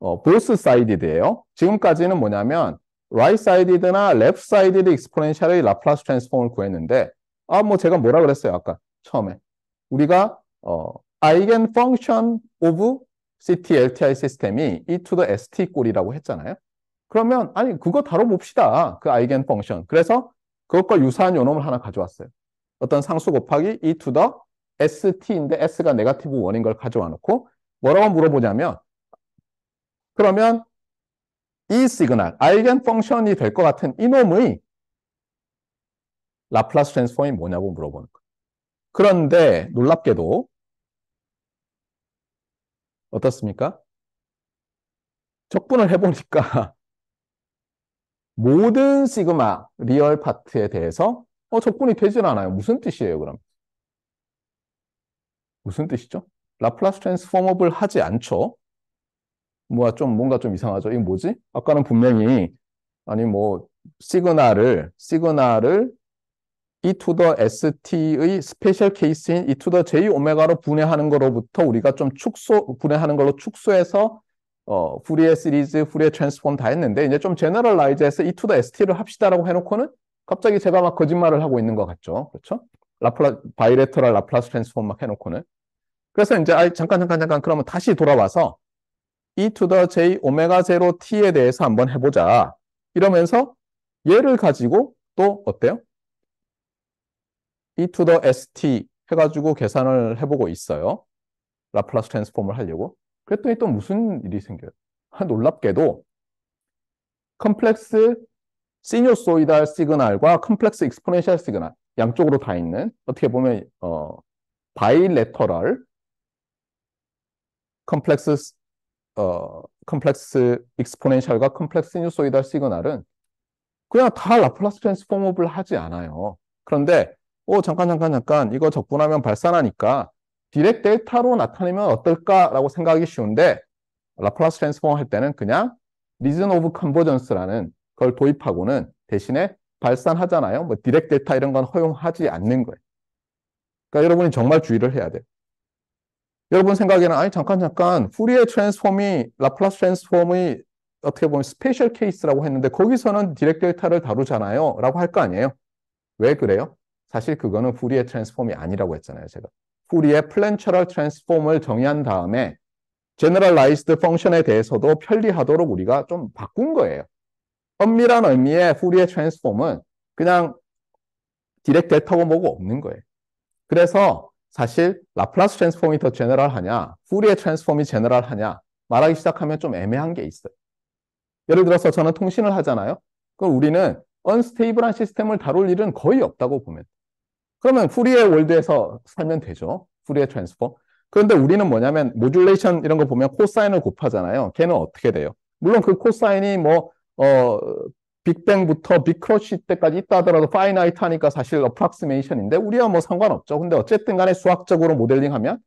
어, both sided예요. 지금까지는 뭐냐면 right sided나 left sided exponential의 라플라스 트랜스폼을 구했는데 아 뭐 제가 뭐라 그랬어요 아까 처음에 우리가 어, eigen function of CTLTI 시스템이 e to the st 꼴이라고 했잖아요. 그러면 아니 그거 다뤄봅시다. 그 eigen function. 그래서 그것과 유사한 요놈을 하나 가져왔어요. 어떤 상수 곱하기 e to the st인데 s가 네가티브 원인 걸 가져와 놓고 뭐라고 물어보냐면 그러면 이 시그널, 아이겐 펑션이 될 것 같은 이놈의 라플라스 트랜스폼이 뭐냐고 물어보는 거예요. 그런데 놀랍게도 어떻습니까? 적분을 해보니까 모든 시그마 리얼 파트에 대해서 어, 접근이 되질 않아요. 무슨 뜻이에요, 그럼? 무슨 뜻이죠? 라플라스 트랜스포머블 하지 않죠? 뭐가 좀, 뭔가 좀 이상하죠? 이게 뭐지? 아까는 분명히, 아니, 뭐, 시그널을, 시그널을 e to the st의 스페셜 케이스인 e to the j 오메가로 분해하는 거로부터 우리가 좀 축소, 분해하는 걸로 축소해서 어, 후리의 시리즈, 후리의 트랜스폼 다 했는데 이제 좀 제너럴라이즈해서 E 2 o t ST를 합시다라고 해놓고는 갑자기 제가 막 거짓말을 하고 있는 것 같죠. 그렇죠? 라플라 바이레터럴 라플라스 트랜스폼 막 해놓고는 그래서 이제 아 잠깐 잠깐 잠깐 그러면 다시 돌아와서 E 2 o J 오메가 제로 T에 대해서 한번 해보자 이러면서 얘를 가지고 또 어때요? E 2 o ST 해가지고 계산을 해보고 있어요. 라플라스 트랜스폼을 하려고. 그랬더니 또 무슨 일이 생겨요? 아, 놀랍게도 컴플렉스 시뉴소이달 시그널과 컴플렉스 익스포네셜 시그널 양쪽으로 다 있는 어떻게 보면 어 바이레터럴 컴플렉스 어 컴플렉스 익스포네셜과 컴플렉스 시뉴소이달 시그널은 그냥 다 라플라스 트랜스포머블 하지 않아요. 그런데 어 잠깐 잠깐 잠깐 이거 적분하면 발산하니까 디렉 델타로 나타내면 어떨까라고 생각하기 쉬운데 라플라스 트랜스폼 할 때는 그냥 리즌 오브 컨버전스라는 걸 도입하고는 대신에 발산하잖아요. 뭐 디렉 델타 이런 건 허용하지 않는 거예요. 그러니까 여러분이 정말 주의를 해야 돼요. 여러분 생각에는 아니 잠깐 잠깐 후리의 트랜스폼이 라플라스 트랜스폼이 어떻게 보면 스페셜 케이스라고 했는데 거기서는 디렉 델타를 다루잖아요. 라고 할 거 아니에요. 왜 그래요? 사실 그거는 후리의 트랜스폼이 아니라고 했잖아요. 제가. 우리의 플랜처럴 트랜스폼을 정의한 다음에 제너럴라이즈드 펑션에 대해서도 편리하도록 우리가 좀 바꾼 거예요. 엄밀한 의미의 후리의 트랜스폼은 그냥 디렉 데에터고 뭐고 없는 거예요. 그래서 사실 라플라스 트랜스폼이 더 제너럴하냐, 후리의 트랜스폼이 제너럴하냐 말하기 시작하면 좀 애매한 게 있어요. 예를 들어서 저는 통신을 하잖아요. 그럼 우리는 언스테이블한 시스템을 다룰 일은 거의 없다고 보면 돼요. 그러면 후리의 월드에서 살면 되죠. 후리의 트랜스폼. 그런데 우리는 뭐냐면 모듈레이션 이런 거 보면 코사인을 곱하잖아요. 걔는 어떻게 돼요? 물론 그 코사인이 뭐 어, 빅뱅부터 빅크러쉬 때까지 있다 하더라도 파이나이트 하니까 사실 어프락스메이션인데 우리와 뭐 상관없죠. 근데 어쨌든 간에 수학적으로 모델링하면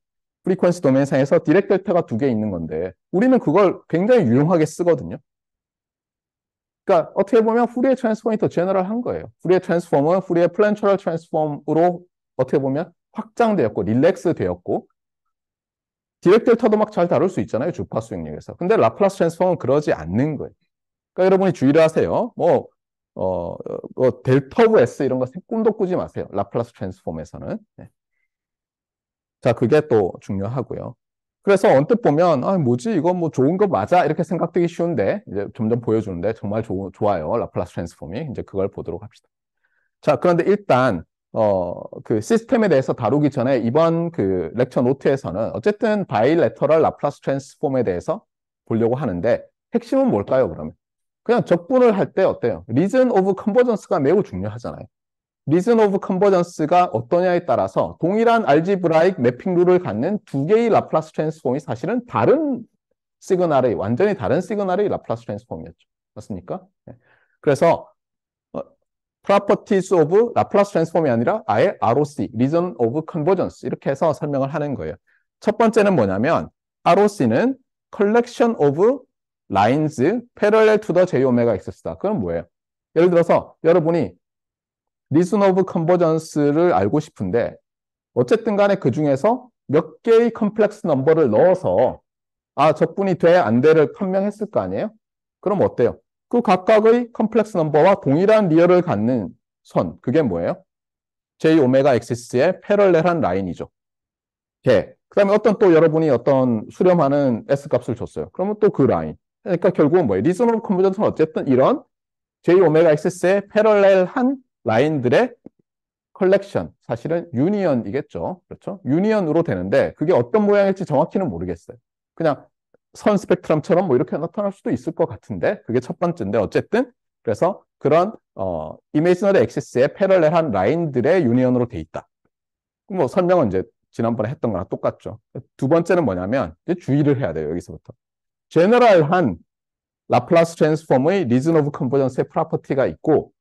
프리퀀스 도메인상에서 디렉 델타가 두 개 있는 건데 우리는 그걸 굉장히 유용하게 쓰거든요. 그러니까 어떻게 보면 후리의 트랜스폼이 더 제너럴한 거예요. 후리의 트랜스폼은 후리의 플랜처럴 트랜스폼으로 어떻게 보면 확장되었고 릴렉스 되었고 디렉터터도 막 잘 다룰 수 있잖아요. 주파수 영역에서. 근데 라플라스 트랜스폼은 그러지 않는 거예요. 그러니까 여러분이 주의를 하세요. 뭐 어, 뭐 델터브 S 이런 거 꿈도 꾸지 마세요. 라플라스 트랜스폼에서는. 네. 자, 그게 또 중요하고요. 그래서 언뜻 보면 아 뭐지 이건뭐 좋은 거 맞아 이렇게 생각되기 쉬운데 이제 점점 보여주는데 정말 조, 좋아요 라플라스 트랜스폼이 이제 그걸 보도록 합시다 자 그런데 일단 어그 시스템에 대해서 다루기 전에 이번 그 렉처 노트에서는 어쨌든 바이레터럴 라플라스 트랜스폼에 대해서 보려고 하는데 핵심은 뭘까요 그러면 그냥 적분을 할 때 어때요 리즌 오브 컨버전스가 매우 중요하잖아요 리즌 오브 컨버전스가 어떠냐에 따라서 동일한 알지브라익 맵핑 룰을 갖는 두 개의 라플라스 트랜스폼이 사실은 다른 시그널의 완전히 다른 시그널의 라플라스 트랜스폼이었죠. 맞습니까? 네. 그래서 어, p 퍼티스 오브 라플라스 트랜스폼이 아니라 아예 ROC, 리즌 오브 컨버전스 이렇게 해서 설명을 하는 거예요. 첫 번째는 뭐냐면 ROC는 컬렉션 오브 라인 i 패럴 o 투더 제이 오메가 x다. 그건 뭐예요? 예를 들어서 여러분이 리슨 오브 컨버전스를 알고 싶은데 어쨌든 간에 그 중에서 몇 개의 컴플렉스 넘버를 넣어서 아, 적분이 돼, 안 돼를 판명했을 거 아니에요? 그럼 어때요? 그 각각의 컴플렉스 넘버와 동일한 리얼을 갖는 선, 그게 뭐예요? J 오메가 엑시스의 패럴렐한 라인이죠. 예. 그 다음에 어떤 또 여러분이 어떤 수렴하는 S값을 줬어요. 그러면 또 그 라인. 그러니까 결국은 뭐예요? 리즈노브 컨버전스는 어쨌든 이런 J 오메가 엑시스의 패럴렐한 라인들의 컬렉션, 사실은 유니언이겠죠. 그렇죠? 유니언으로 되는데 그게 어떤 모양일지 정확히는 모르겠어요. 그냥 선 스펙트럼처럼 뭐 이렇게 나타날 수도 있을 것 같은데 그게 첫 번째인데 어쨌든 그래서 그런 어, 이메이지너 액세스의 패럴렐한 라인들의 유니언으로 돼 있다. 뭐 설명은 이제 지난번에 했던 거랑 똑같죠. 두 번째는 뭐냐면 이제 주의를 해야 돼요. 여기서부터. 제너럴한 라플라스 트랜스폼의 리즌 오브 컨버전스의 프로퍼티가 있고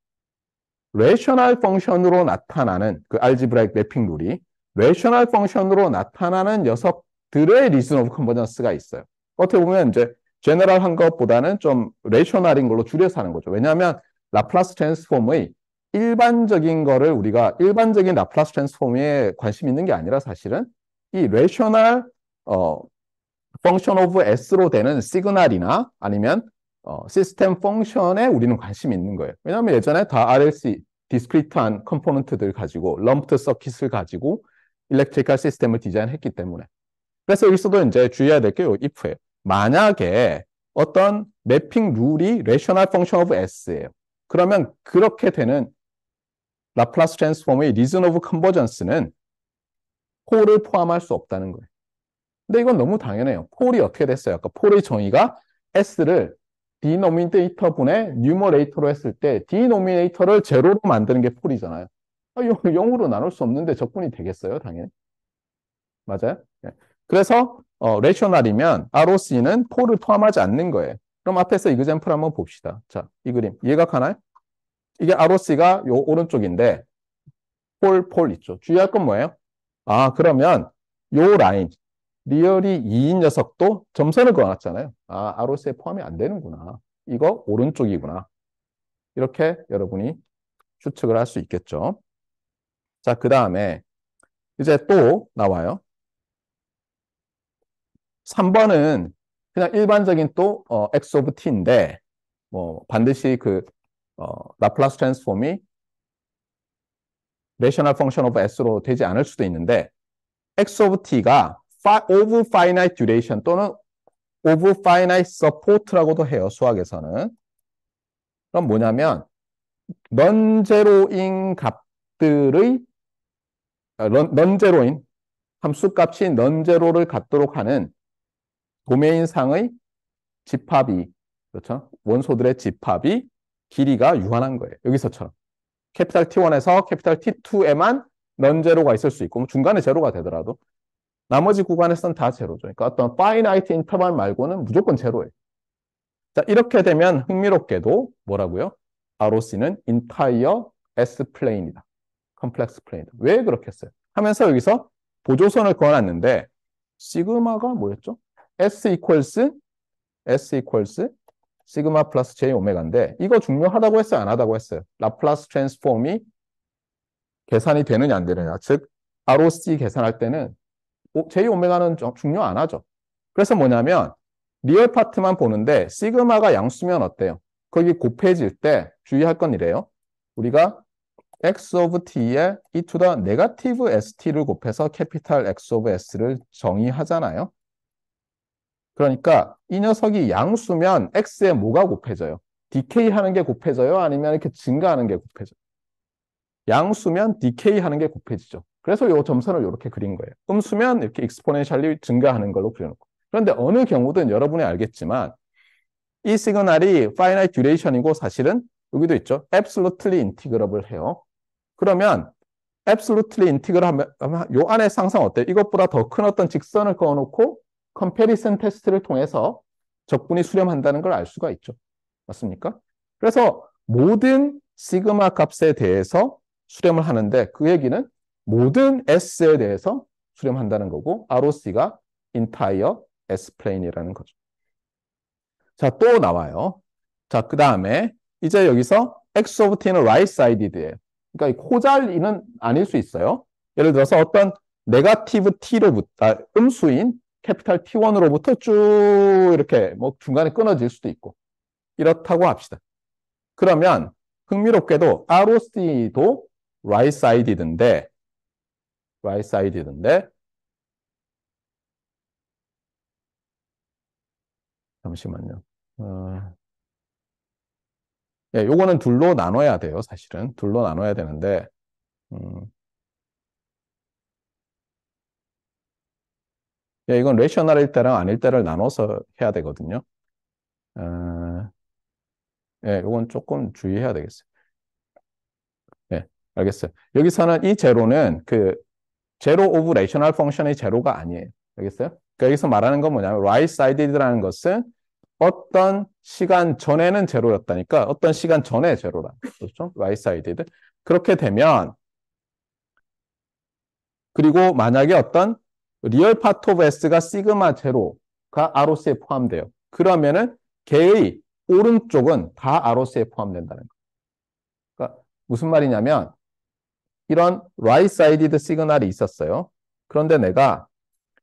레셔 t 펑션으로 나타나는 그알지브라크 맵핑 룰이 레셔 t 펑션으로 나타나는 녀석들의 리 e a 브컨버전스가 있어요. 어떻게 보면 이제 제너럴한 것보다는 좀레셔널인 걸로 줄여서 하는 거죠. 왜냐하면 라플라스 트랜스폼의 일반적인 거를 우리가 일반적인 라플라스 트랜스폼에 관심 있는 게 아니라 사실은 이레셔널어 펑션 오브 S로 되는 시그널이나 아니면 어, 시스템 펑션에 우리는 관심이 있는 거예요. 왜냐하면 예전에 다 RLC, 디스크리트한 컴포넌트들 가지고 럼프트 서킷을 가지고 일렉트리컬 시스템을 디자인했기 때문에 그래서 여기서도 이제 주의해야 될 게이 if예요. 만약에 어떤 매핑 룰이 rational function of s예요. 그러면 그렇게 되는 라플라스 트랜스폼의 리즌 오브 컨버전스는 폴을 포함할 수 없다는 거예요. 근데 이건 너무 당연해요. 폴이 어떻게 됐어요? 아까 폴의 정의가 s를 디노미네이터 분의 뉴머레이터로 했을 때 디노미네이터를 제로로 만드는 게 폴이잖아요. 아, 0으로 나눌 수 없는데 적분이 되겠어요, 당연히. 맞아요? 예. 그래서 어, 레셔널이면 ROC는 폴을 포함하지 않는 거예요. 그럼 앞에서 이그젠플 한번 봅시다. 자, 이 그림 예각하나요? 이게 ROC가 요 오른쪽인데 폴, 폴 있죠. 주의할 건 뭐예요? 아, 그러면 요 라인, 리얼이 2인 녀석도 점선을 그어놨잖아요. 아, ROC에 포함이 안 되는구나. 이거 오른쪽이구나. 이렇게 여러분이 추측을 할 수 있겠죠. 자, 그 다음에 이제 또 나와요. 3번은 그냥 일반적인 또 어, x of t인데 뭐 반드시 그 어, 라플라스 트랜스폼이 레셔널 펑션 오브 s로 되지 않을 수도 있는데 x of t가 of finite duration 또는 of finite support라고도 해요. 수학에서는. 그럼 뭐냐면 넌제로인 값들의 넌제로인 함수값이 넌제로를 갖도록 하는 도메인상의 집합이 그렇죠? 원소들의 집합이 길이가 유한한 거예요. 여기서처럼. 캐피탈 T1에서 캐피탈 T2에만 넌제로가 있을 수 있고 뭐 중간에 제로가 되더라도 나머지 구간에서는 다 제로죠. 그러니까 어떤 파이나이트 인터벌 말고는 무조건 제로예요. 자, 이렇게 되면 흥미롭게도 뭐라고요? ROC는 인타이어 S 플레인이다. 컴플렉스 플레인이다. 왜 그렇게 했어요? 하면서 여기서 보조선을 그어놨는데 시그마가 뭐였죠? S equals S equals 시그마 플러스 J 오메가인데 이거 중요하다고 했어요? 안 하다고 했어요? 라플라스 트랜스폼이 계산이 되느냐 안 되느냐 즉 ROC 계산할 때는 제2 오메가는 중요 안 하죠. 그래서 뭐냐면 리얼 파트만 보는데 시그마가 양수면 어때요? 거기 곱해질 때 주의할 건 이래요. 우리가 x of t에 e to the negative st를 곱해서 capital x of s를 정의하잖아요. 그러니까 이 녀석이 양수면 x에 뭐가 곱해져요? decay하는 게 곱해져요? 아니면 이렇게 증가하는 게 곱해져요? 양수면 decay하는 게 곱해지죠. 그래서 이 점선을 이렇게 그린 거예요. 음수면 이렇게 익스포넨셜리 증가하는 걸로 그려놓고. 그런데 어느 경우든 여러분이 알겠지만 이 시그널이 파이나이 듀레이션이고 사실은 여기도 있죠. absolutely integrable 해요. 그러면 absolutely integral 하면 이 안에 상상 어때요? 이것보다 더 큰 어떤 직선을 그어놓고 comparison 테스트를 통해서 적분이 수렴한다는 걸 알 수가 있죠. 맞습니까? 그래서 모든 시그마 값에 대해서 수렴을 하는데 그 얘기는 모든 S에 대해서 수렴한다는 거고 ROC가 entire Splane이라는 거죠. 자, 또 나와요. 자, 그 다음에 이제 여기서 X of T는 right-sided예요. 그러니까 이 코잘리는 아닐 수 있어요. 예를 들어서 어떤 네가티브 T로부터 아, 음수인 캐피탈 T1으로부터 쭉 이렇게 뭐 중간에 끊어질 수도 있고 이렇다고 합시다. 그러면 흥미롭게도 ROC도 right-sided인데 right side던데 잠시만요. 어... 예, 요거는 둘로 나눠야 돼요, 사실은. 둘로 나눠야 되는데, 음... 예, 이건 레셔널일 때랑 아닐 때를 나눠서 해야 되거든요. 어... 예, 요건 조금 주의해야 되겠어요. 예, 알겠어요. 여기서는 이 제로는 그 제로 오브 레이셔널 펑션의 제로가 아니에요. 알겠어요? 그러니까 여기서 말하는 건 뭐냐면 right sided라는 것은 어떤 시간 전에는 제로였다니까 어떤 시간 전에 제로라. 그렇죠? right sided. 그렇게 되면 그리고 만약에 어떤 리얼 파트 오브 S가 시그마 제로가 ROC에 포함돼요. 그러면은 개의 오른쪽은 다 ROC에 포함된다는 거. 그러니까 무슨 말이냐면 이런 right-sided 시그널이 있었어요. 그런데 내가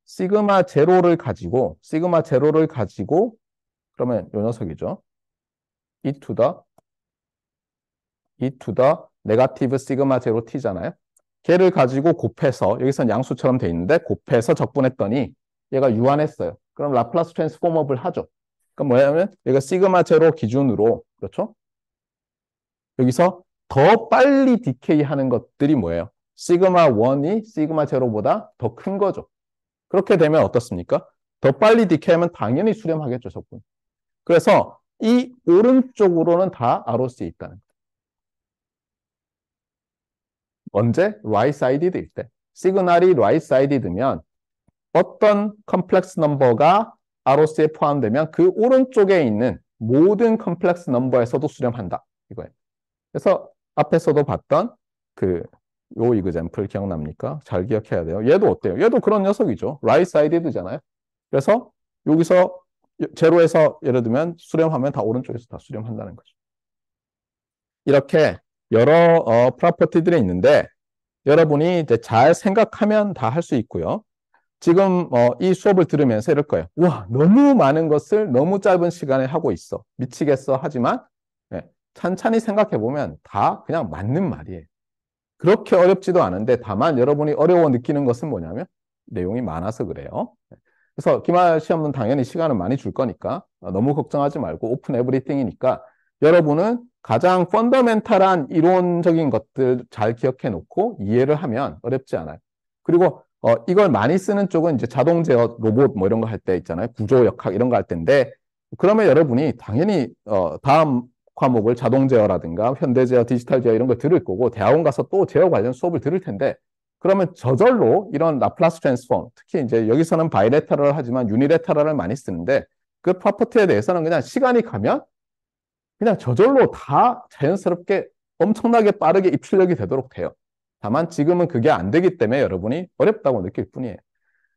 시그마 제로를 가지고 시그마 제로를 가지고 그러면 요 녀석이죠. e to the e to the negative 시그마 제로 t잖아요. 걔를 가지고 곱해서 여기선 양수처럼 돼 있는데 곱해서 적분했더니 얘가 유한했어요. 그럼 라플라스 트랜스포머블 하죠. 그럼 뭐냐면 얘가 시그마 제로 기준으로 그렇죠? 여기서 더 빨리 디케이하는 것들이 뭐예요? 시그마 1이 시그마 제로보다 더 큰 거죠. 그렇게 되면 어떻습니까? 더 빨리 디케이하면 당연히 수렴하겠죠, 적군 그래서 이 오른쪽으로는 다 ROC에 있다는 거예요. 언제? right side일 때. 시그널이 right side이면 어떤 컴플렉스 넘버가 ROC에 포함되면 그 오른쪽에 있는 모든 컴플렉스 넘버에서도 수렴한다. 이거예요. 그래서 앞에서도 봤던 그 요 이그젠플 기억납니까? 잘 기억해야 돼요. 얘도 어때요? 얘도 그런 녀석이죠. right sided잖아요. 그래서 여기서 제로에서 예를 들면 수렴하면 다 오른쪽에서 다 수렴한다는 거죠. 이렇게 여러 어, 프로퍼티들이 있는데 여러분이 이제 잘 생각하면 다 할 수 있고요. 지금 어, 이 수업을 들으면서 이럴 거예요. 와 너무 많은 것을 너무 짧은 시간에 하고 있어. 미치겠어. 하지만 찬찬히 생각해 보면 다 그냥 맞는 말이에요. 그렇게 어렵지도 않은데 다만 여러분이 어려워 느끼는 것은 뭐냐면 내용이 많아서 그래요. 그래서 기말 시험은 당연히 시간을 많이 줄 거니까 너무 걱정하지 말고 오픈 에브리띵이니까 여러분은 가장 펀더멘탈한 이론적인 것들 잘 기억해 놓고 이해를 하면 어렵지 않아요. 그리고 어, 이걸 많이 쓰는 쪽은 이제 자동 제어 로봇 뭐 이런 거 할 때 있잖아요. 구조 역학 이런 거 할 때인데 그러면 여러분이 당연히 어, 다음 과목을 자동 제어라든가 현대 제어, 디지털 제어 이런 걸 들을 거고 대학원 가서 또 제어 관련 수업을 들을 텐데 그러면 저절로 이런 라플라스 트랜스폼, 특히 이제 여기서는 바이레터럴 하지만 유니레터럴을 많이 쓰는데 그 프로퍼티에 대해서는 그냥 시간이 가면 그냥 저절로 다 자연스럽게 엄청나게 빠르게 입출력이 되도록 돼요. 다만 지금은 그게 안 되기 때문에 여러분이 어렵다고 느낄 뿐이에요.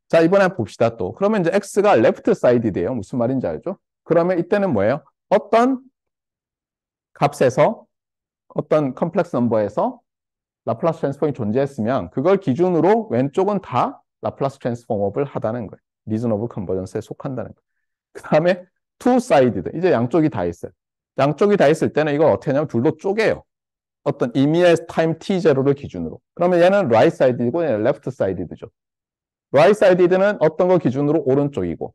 자, 이번에 봅시다 또. 그러면 이제 X가 레프트 사이드돼요. 무슨 말인지 알죠? 그러면 이때는 뭐예요? 어떤 값에서 어떤 컴플렉스 넘버에서 라플라스 트랜스폼이 존재했으면 그걸 기준으로 왼쪽은 다 라플라스 트랜스폼업을 하다는 거예요. 리즈 오브 컨버전스에 속한다는 거예요. 그 다음에 투사이디드 이제 양쪽이 다 있어요. 양쪽이 다 있을 때는 이걸 어떻게 하냐면 둘로 쪼개요. 어떤 임의의 타임 t0를 기준으로. 그러면 얘는 right side이고 얘는 left side죠. right sided는 어떤 거 기준으로 오른쪽이고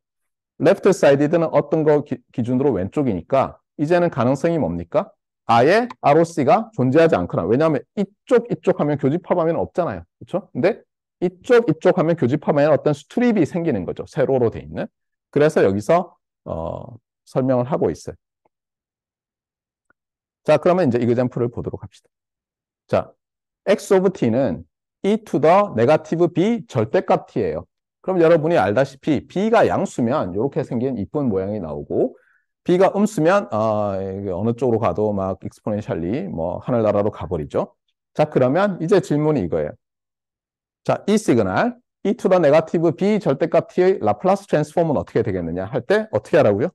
left sided는 어떤 거 기, 준으로 왼쪽이니까 이제는 가능성이 뭡니까? 아예 ROC가 존재하지 않거나 왜냐하면 이쪽 이쪽 하면 교집합하면 없잖아요. 그렇죠? 근데 이쪽 이쪽 하면 교집합하면 어떤 스트립이 생기는 거죠. 세로로 돼 있는. 그래서 여기서 어, 설명을 하고 있어요. 자, 그러면 이제 이그젠플을 보도록 합시다. 자, x of t는 e to the negative b 절대값 t예요. 그럼 여러분이 알다시피 b가 양수면 이렇게 생긴 이쁜 모양이 나오고 B가 음수면 어, 아, 어느 쪽으로 가도 막 익스포넨셜리 뭐 하늘나라로 가버리죠. 자 그러면 이제 질문이 이거예요. 자, 이 시그널 e to the negative b 절대값 t의 라플라스 트랜스폼은 어떻게 되겠느냐 할 때 어떻게 하라고요?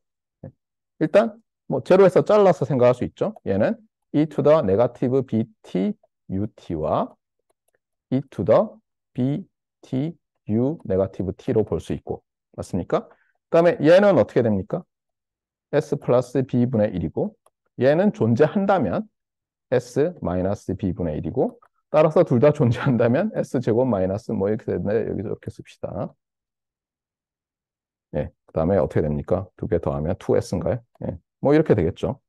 일단 뭐 제로에서 잘라서 생각할 수 있죠. 얘는 e to the negative bt ut와 e to the bt u negative t로 볼 수 있고 맞습니까? 그다음에 얘는 어떻게 됩니까? s 플러스 b분의 1이고 얘는 존재한다면 s 마이너스 b분의 1이고 따라서 둘 다 존재한다면 s제곱 마이너스 뭐 이렇게 되는데 여기서 이렇게 씁시다. 예, 그 다음에 어떻게 됩니까? 두 개 더하면 2s인가요? 예, 뭐 이렇게 되겠죠.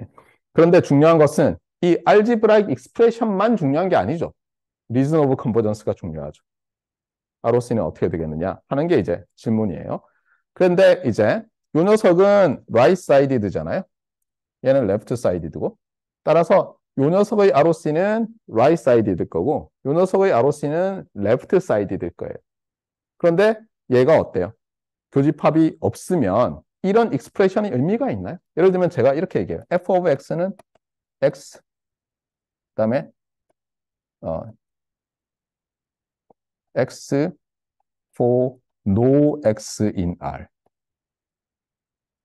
예. 그런데 중요한 것은 이 알지브라익 익스프레션만 중요한 게 아니죠. 리즌 오브 컨버전스가 중요하죠. r o 스는 어떻게 되겠느냐 하는 게 이제 질문이에요. 그런데 이제 이 녀석은 right sided잖아요. 얘는 left sided고. 따라서 이 녀석의 ROC는 right sided 거고 이 녀석의 ROC는 left sided 거예요. 그런데 얘가 어때요? 교집합이 없으면 이런 e e x p r s s i o n 이 의미가 있나요? 예를 들면 제가 이렇게 얘기해요. f of x는 x 그다음에 어, x for no x in R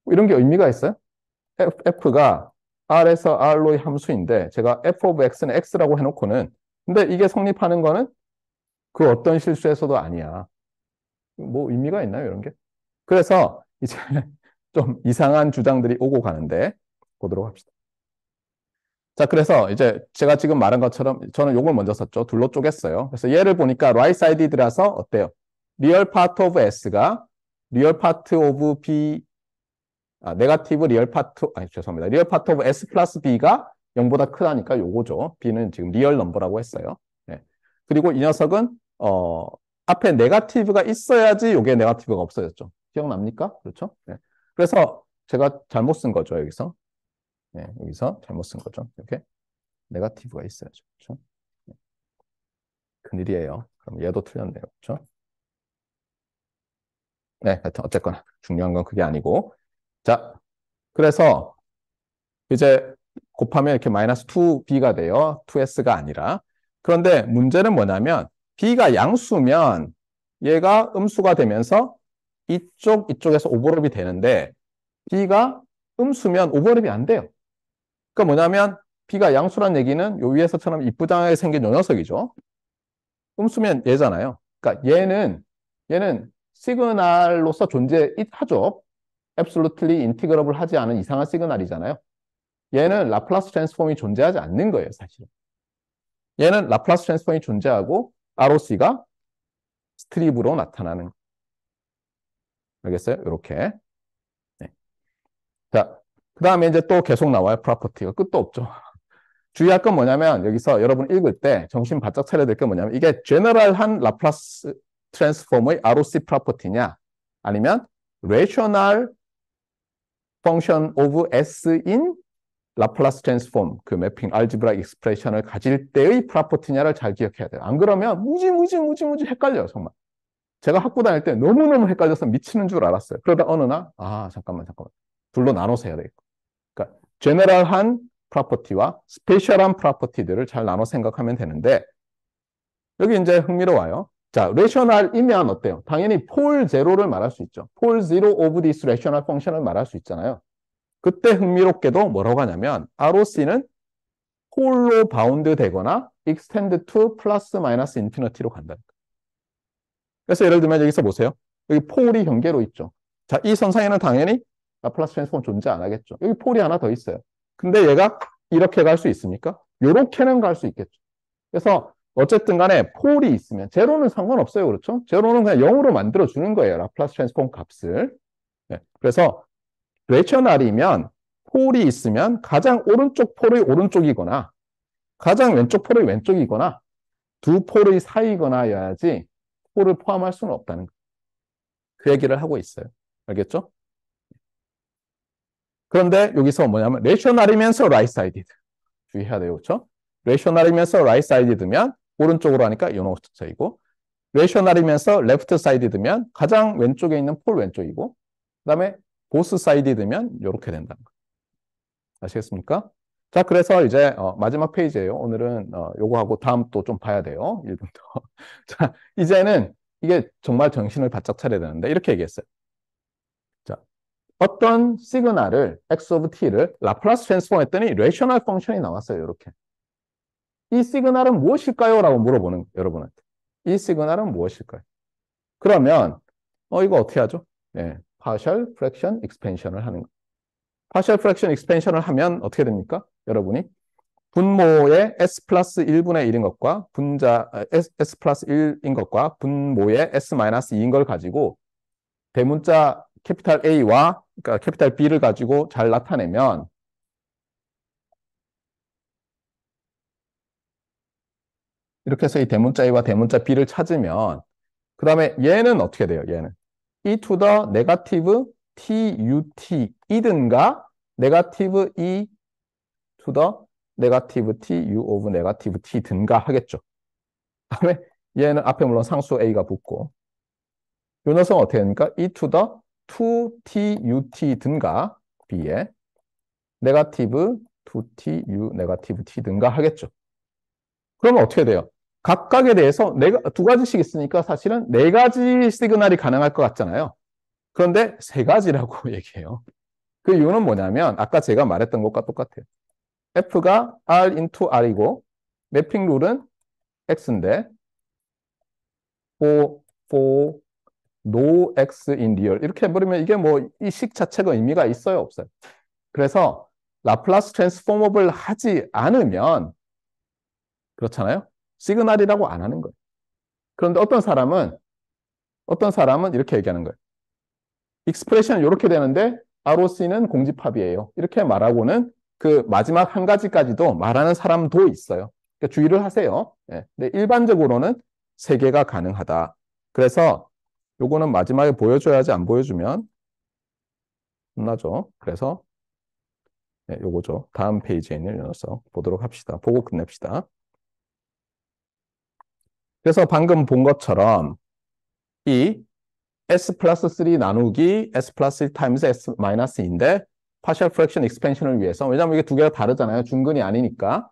뭐 이런 게 의미가 있어요? F가 R에서 R로의 함수인데 제가 F of X는 X라고 해놓고는 근데 이게 성립하는 거는 그 어떤 실수에서도 아니야. 뭐 의미가 있나요? 이런 게? 그래서 이제 [LAUGHS] 좀 이상한 주장들이 오고 가는데 보도록 합시다. 자, 그래서 이제 제가 지금 말한 것처럼 저는 이걸 먼저 썼죠. 둘로 쪼갰어요. 그래서 얘를 보니까 right side이라서 어때요? real part of S가 real part of B 아, 네가티브 리얼 파트, 아 죄송합니다. 리얼 파트 오브 S 플러스 B가 0보다 크다니까 요거죠. B는 지금 리얼 넘버라고 했어요. 네. 그리고 이 녀석은, 어, 앞에 네가티브가 있어야지 요게 네가티브가 없어졌죠. 기억납니까? 그렇죠? 네. 그래서 제가 잘못 쓴 거죠, 여기서. 네, 여기서 잘못 쓴 거죠. 이렇게. 네가티브가 있어야죠. 그렇죠? 네. 큰일이에요. 그럼 얘도 틀렸네요. 그렇죠? 네, 하여튼 어쨌거나 중요한 건 그게 아니고 자, 그래서 이제 곱하면 이렇게 마이너스 2b가 돼요. 2s가 아니라. 그런데 문제는 뭐냐면 b가 양수면 얘가 음수가 되면서 이쪽, 이쪽에서 오버랩이 되는데 b가 음수면 오버랩이 안 돼요. 그러니까 뭐냐면 b가 양수란 얘기는 요 위에서처럼 이쁘장하게 생긴 요 녀석이죠. 음수면 얘잖아요. 그러니까 얘는 얘는 시그널로서 존재하죠. absolutely integrable 하지 않은 이상한 시그널이잖아요. 얘는 라플라스 트랜스폼이 존재하지 않는 거예요, 사실은. 얘는 라플라스 트랜스폼이 존재하고 ROC가 스트립으로 나타나는 알겠어요? 이렇게. 네. 자, 그 다음에 이제 또 계속 나와요. 프로퍼티가 끝도 없죠. 주의할 건 뭐냐면 여기서 여러분 읽을 때 정신 바짝 차려야 될게 뭐냐면 이게 제너럴한 라플라스 트랜스폼의 ROC 프로퍼티냐 아니면 레셔널 function of s in 라플라스 트랜스폼, 그 매핑, 알지브라 익스프레션을 가질 때의 프라퍼티냐를잘 기억해야 돼요. 안 그러면 무지 무지 무지 무지 헷갈려요, 정말. 제가 학교 다닐 때 너무너무 헷갈려서 미치는 줄 알았어요. 그러다 어느 날, 아, 잠깐만, 잠깐만. 둘로 나눠서 해야 되겠고. 그러니까 제네랄한프라퍼티와 스페셜한 프라퍼티들을잘 나눠 생각하면 되는데 여기 이제 흥미로워요. 자, rational이면 어때요? 당연히 폴 제로를 말할 수 있죠. 폴 제로 of this rational function을 말할 수 있잖아요. 그때 흥미롭게도 뭐라고 하냐면 ROC는 폴로 바운드 되거나 extend to 플러스 마이너스 인피니티로 간다는 거예요. 그래서 예를 들면 여기서 보세요. 여기 폴이 경계로 있죠. 자, 이 선상에는 당연히 아, 플러스 트랜스폼 존재 안 하겠죠. 여기 폴이 하나 더 있어요. 근데 얘가 이렇게 갈 수 있습니까? 이렇게는갈 수 있겠죠. 그래서 어쨌든 간에 폴이 있으면 제로는 상관없어요. 그렇죠? 제로는 그냥 0으로 만들어 주는 거예요. 라플라스 트랜스폼 값을. 네, 그래서 레셔널이면 이 폴이 있으면 가장 오른쪽 폴의 오른쪽이거나 가장 왼쪽 폴의 왼쪽이거나 두 폴의 사이거나여야지 폴을 포함할 수는 없다는 그 얘기를 하고 있어요. 알겠죠? 그런데 여기서 뭐냐면 레셔널이면서 이 라이사이디드 주의해야 돼요. 그렇죠? 레셔널이면서 라이 사이드 면 오른쪽으로 하니까 요노트이고 레셔널이면서 레프트 사이드 면 가장 왼쪽에 있는 폴 왼쪽이고 그다음에 보스 사이드 면 이렇게 된다는 거. 아시겠습니까? 자, 그래서 이제 어, 마지막 페이지예요. 오늘은 어, 요거하고 다음 또 좀 봐야 돼요. 1분 [LAUGHS] 도 자, 이제는 이게 정말 정신을 바짝 차려야 되는데 이렇게 얘기했어요. 자, 어떤 시그널을 x 오브 t를 라플라스 트랜스폼 했더니 레셔널 펑션이 나왔어요. 이렇게. 이 시그널은 무엇일까요? 라고 물어보는 여러분한테. 이 시그널은 무엇일까요? 그러면 어 이거 어떻게 하죠? 예, 파셜 프랙션 익스펜션을 하는 거. 파셜 프랙션 익스펜션을 하면 어떻게 됩니까? 여러분이 분모의 s 플러스 1분의 1인 것과 분자 아, s 플러스 1인 것과 분모의 s 마이너스 2인 걸 가지고 대문자 캐피탈 A와 그러니까 캐피탈 B를 가지고 잘 나타내면 이렇게 해서 이 대문자 A와 대문자 B를 찾으면 그 다음에 얘는 어떻게 돼요? 얘는 e to the negative t u t 이든가 negative e to the negative t u of negative t 든가 하겠죠. 그다음에 얘는 앞에 물론 상수 a가 붙고 요 녀석은 어떻게 됩니까? e to the 2t u t 든가 b에 negative 2t u negative t 든가 하겠죠. 그러면 어떻게 돼요? 각각에 대해서 내가 네 두 가지씩 있으니까 사실은 네 가지 시그널이 가능할 것 같잖아요. 그런데 세 가지라고 [LAUGHS] 얘기해요. 그 이유는 뭐냐면 아까 제가 말했던 것과 똑같아요. F가 R into R이고 매핑 룰은 X인데 for, for, no X in real 이렇게 해버리면 이게 뭐 이 식 자체가 의미가 있어요? 없어요? 그래서 라플라스 트랜스포머블 하지 않으면 그렇잖아요. 시그널이라고 안 하는 거예요. 그런데 어떤 사람은 어떤 사람은 이렇게 얘기하는 거예요. 익스프레션은 이렇게 되는데 ROC는 공지팝이에요 이렇게 말하고는 그 마지막 한 가지까지도 말하는 사람도 있어요. 그러니까 주의를 하세요. 네. 근데 일반적으로는 세 개가 가능하다. 그래서 요거는 마지막에 보여줘야지 안 보여주면 혼나죠. 그래서 네, 요거죠. 다음 페이지에 있는 연어서 보도록 합시다. 보고 끝냅시다. 그래서 방금 본 것처럼 이 s 플러스 3 나누기 s 플러스 1 t i m s 마이너스인데 파셜 프랙션 익스펜션을 위해서 왜냐하면 이게 두 개가 다르잖아요. 중근이 아니니까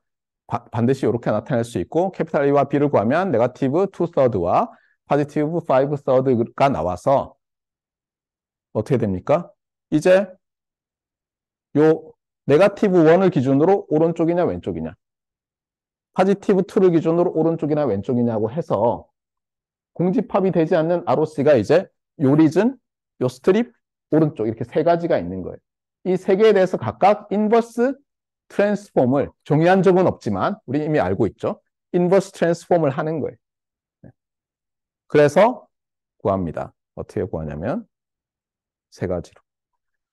바, 반드시 이렇게 나타낼 수 있고 캐피탈 A와 B를 구하면 네가티브 2 third와 파지티브 5 third가 나와서 어떻게 됩니까? 이제 요 네가티브 1을 기준으로 오른쪽이냐 왼쪽이냐 파지티브 2를 기준으로 오른쪽이나 왼쪽이냐고 해서 공집합이 되지 않는 ROC가 이제 요 리즌, 요 스트립, 오른쪽 이렇게 세 가지가 있는 거예요. 이 세 개에 대해서 각각 인버스 트랜스폼을 정의한 적은 없지만 우리 이미 알고 있죠. 인버스 트랜스폼을 하는 거예요. 네. 그래서 구합니다. 어떻게 구하냐면 세 가지로.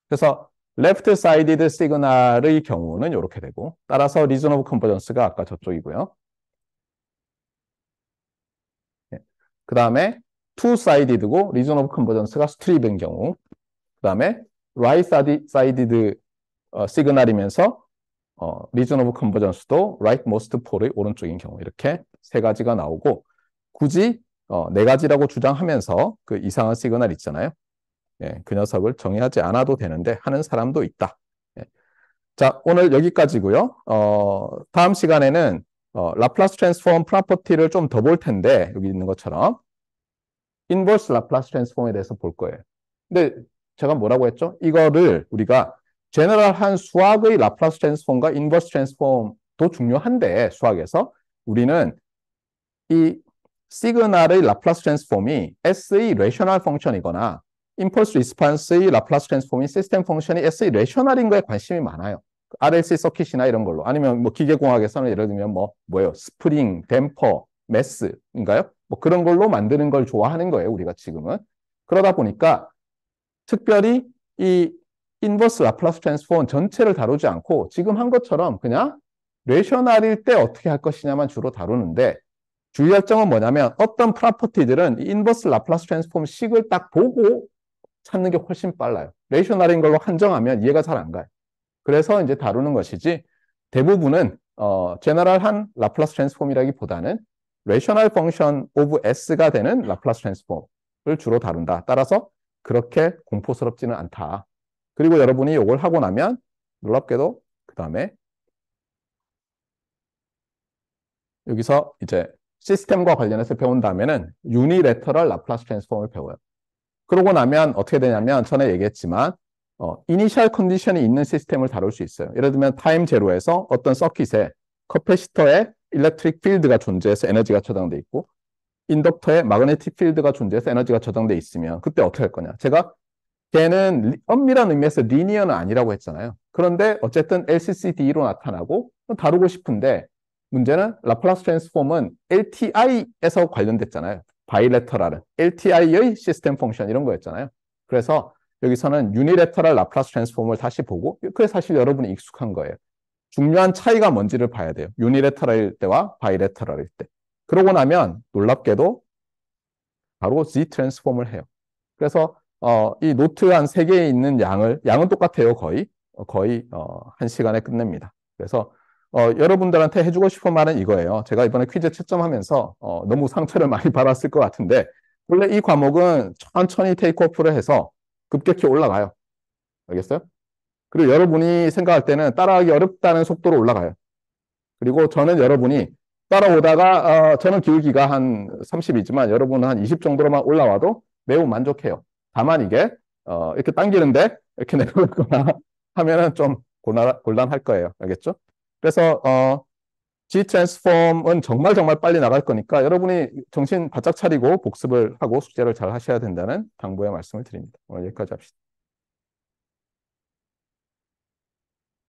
그래서 left sided signal의 경우는 이렇게 되고 따라서 region of convergence가 아까 저쪽이고요. 네. 그 다음에 two sided고 region of convergence가 r i 립인 경우 그 다음에 right sided s i g n a l 이면서 어, region of convergence도 rightmost pole의 오른쪽인 경우 이렇게 세 가지가 나오고 굳이 어, 네 가지라고 주장하면서 그 이상한 시그널 있잖아요. 예, 그 녀석을 정의하지 않아도 되는데 하는 사람도 있다. 예. 자, 오늘 여기까지고요. 어, 다음 시간에는 어, 라플라스 트랜스폼 프로퍼티를 좀 더 볼 텐데 여기 있는 것처럼 인버스 라플라스 트랜스폼에 대해서 볼 거예요. 근데 제가 뭐라고 했죠? 이거를 우리가 제너럴한 수학의 라플라스 트랜스폼과 인버스 트랜스폼도 중요한데 수학에서 우리는 이 시그널의 라플라스 트랜스폼이 S의 레셔널 펑션이거나 임펄스 리스판스의 라플라스 트랜스폼인 시스템 펑션이 S의 레셔널인 거에 관심이 많아요. 그 RLC 서킷이나 이런 걸로 아니면 뭐 기계공학에서는 예를 들면 뭐 뭐예요 스프링, 댐퍼, 매스인가요? 뭐 그런 걸로 만드는 걸 좋아하는 거예요 우리가 지금은 그러다 보니까 특별히 이 인버스 라플라스 트랜스폼 전체를 다루지 않고 지금 한 것처럼 그냥 레셔널일 때 어떻게 할 것이냐만 주로 다루는데 주의할 점은 뭐냐면 어떤 프로퍼티들은 인버스 라플라스 트랜스폼 식을 딱 보고 찾는 게 훨씬 빨라요. 레이셔널인 걸로 한정하면 이해가 잘 안 가요. 그래서 이제 다루는 것이지 대부분은 어, 제너럴한 라플라스 트랜스폼이라기보다는 레이셔널 펑션 오브 S가 되는 라플라스 트랜스폼을 주로 다룬다. 따라서 그렇게 공포스럽지는 않다. 그리고 여러분이 이걸 하고 나면 놀랍게도 그 다음에 여기서 이제 시스템과 관련해서 배운 다음에는 유니레터럴 라플라스 트랜스폼을 배워요. 그러고 나면 어떻게 되냐면 전에 얘기했지만 어, 이니셜 컨디션이 있는 시스템을 다룰 수 있어요. 예를 들면 타임 제로에서 어떤 서킷에 커패시터에 일렉트릭 필드가 존재해서 에너지가 저장돼 있고 인덕터에 마그네틱 필드가 존재해서 에너지가 저장돼 있으면 그때 어떻게 할 거냐. 제가 걔는 리, 엄밀한 의미에서 리니어는 아니라고 했잖아요. 그런데 어쨌든 LCCD로 나타나고 다루고 싶은데 문제는 라플라스 트랜스폼은 LTI에서 관련됐잖아요. 바이레터럴은 LTI의 시스템 펑션 이런 거였잖아요. 그래서 여기서는 유니레터럴 라플라스 트랜스폼을 다시 보고 그게 사실 여러분이 익숙한 거예요. 중요한 차이가 뭔지를 봐야 돼요. 유니레터럴일 때와 바이레터럴일 때. 그러고 나면 놀랍게도 바로 Z 트랜스폼을 해요. 그래서 어, 이 노트 한 세개에 있는 양을 양은 똑같아요. 거의 어, 거의 어, 한 시간에 끝냅니다. 그래서 어, 여러분들한테 해주고 싶은 말은 이거예요. 제가 이번에 퀴즈 채점하면서 어, 너무 상처를 많이 [LAUGHS] 받았을 것 같은데 원래 이 과목은 천천히 테이크오프를 해서 급격히 올라가요. 알겠어요? 그리고 여러분이 생각할 때는 따라하기 어렵다는 속도로 올라가요. 그리고 저는 여러분이 따라오다가 어, 저는 기울기가 한 30이지만 여러분은 한 20 정도로만 올라와도 매우 만족해요. 다만 이게 어, 이렇게 당기는데 이렇게 [LAUGHS] 내려오거나 하면은 좀 곤란할 거예요. 알겠죠? 그래서 어, G 트랜스폼은 정말 정말 빨리 나갈 거니까 여러분이 정신 바짝 차리고 복습을 하고 숙제를 잘 하셔야 된다는 당부의 말씀을 드립니다. 오늘 여기까지 합시다.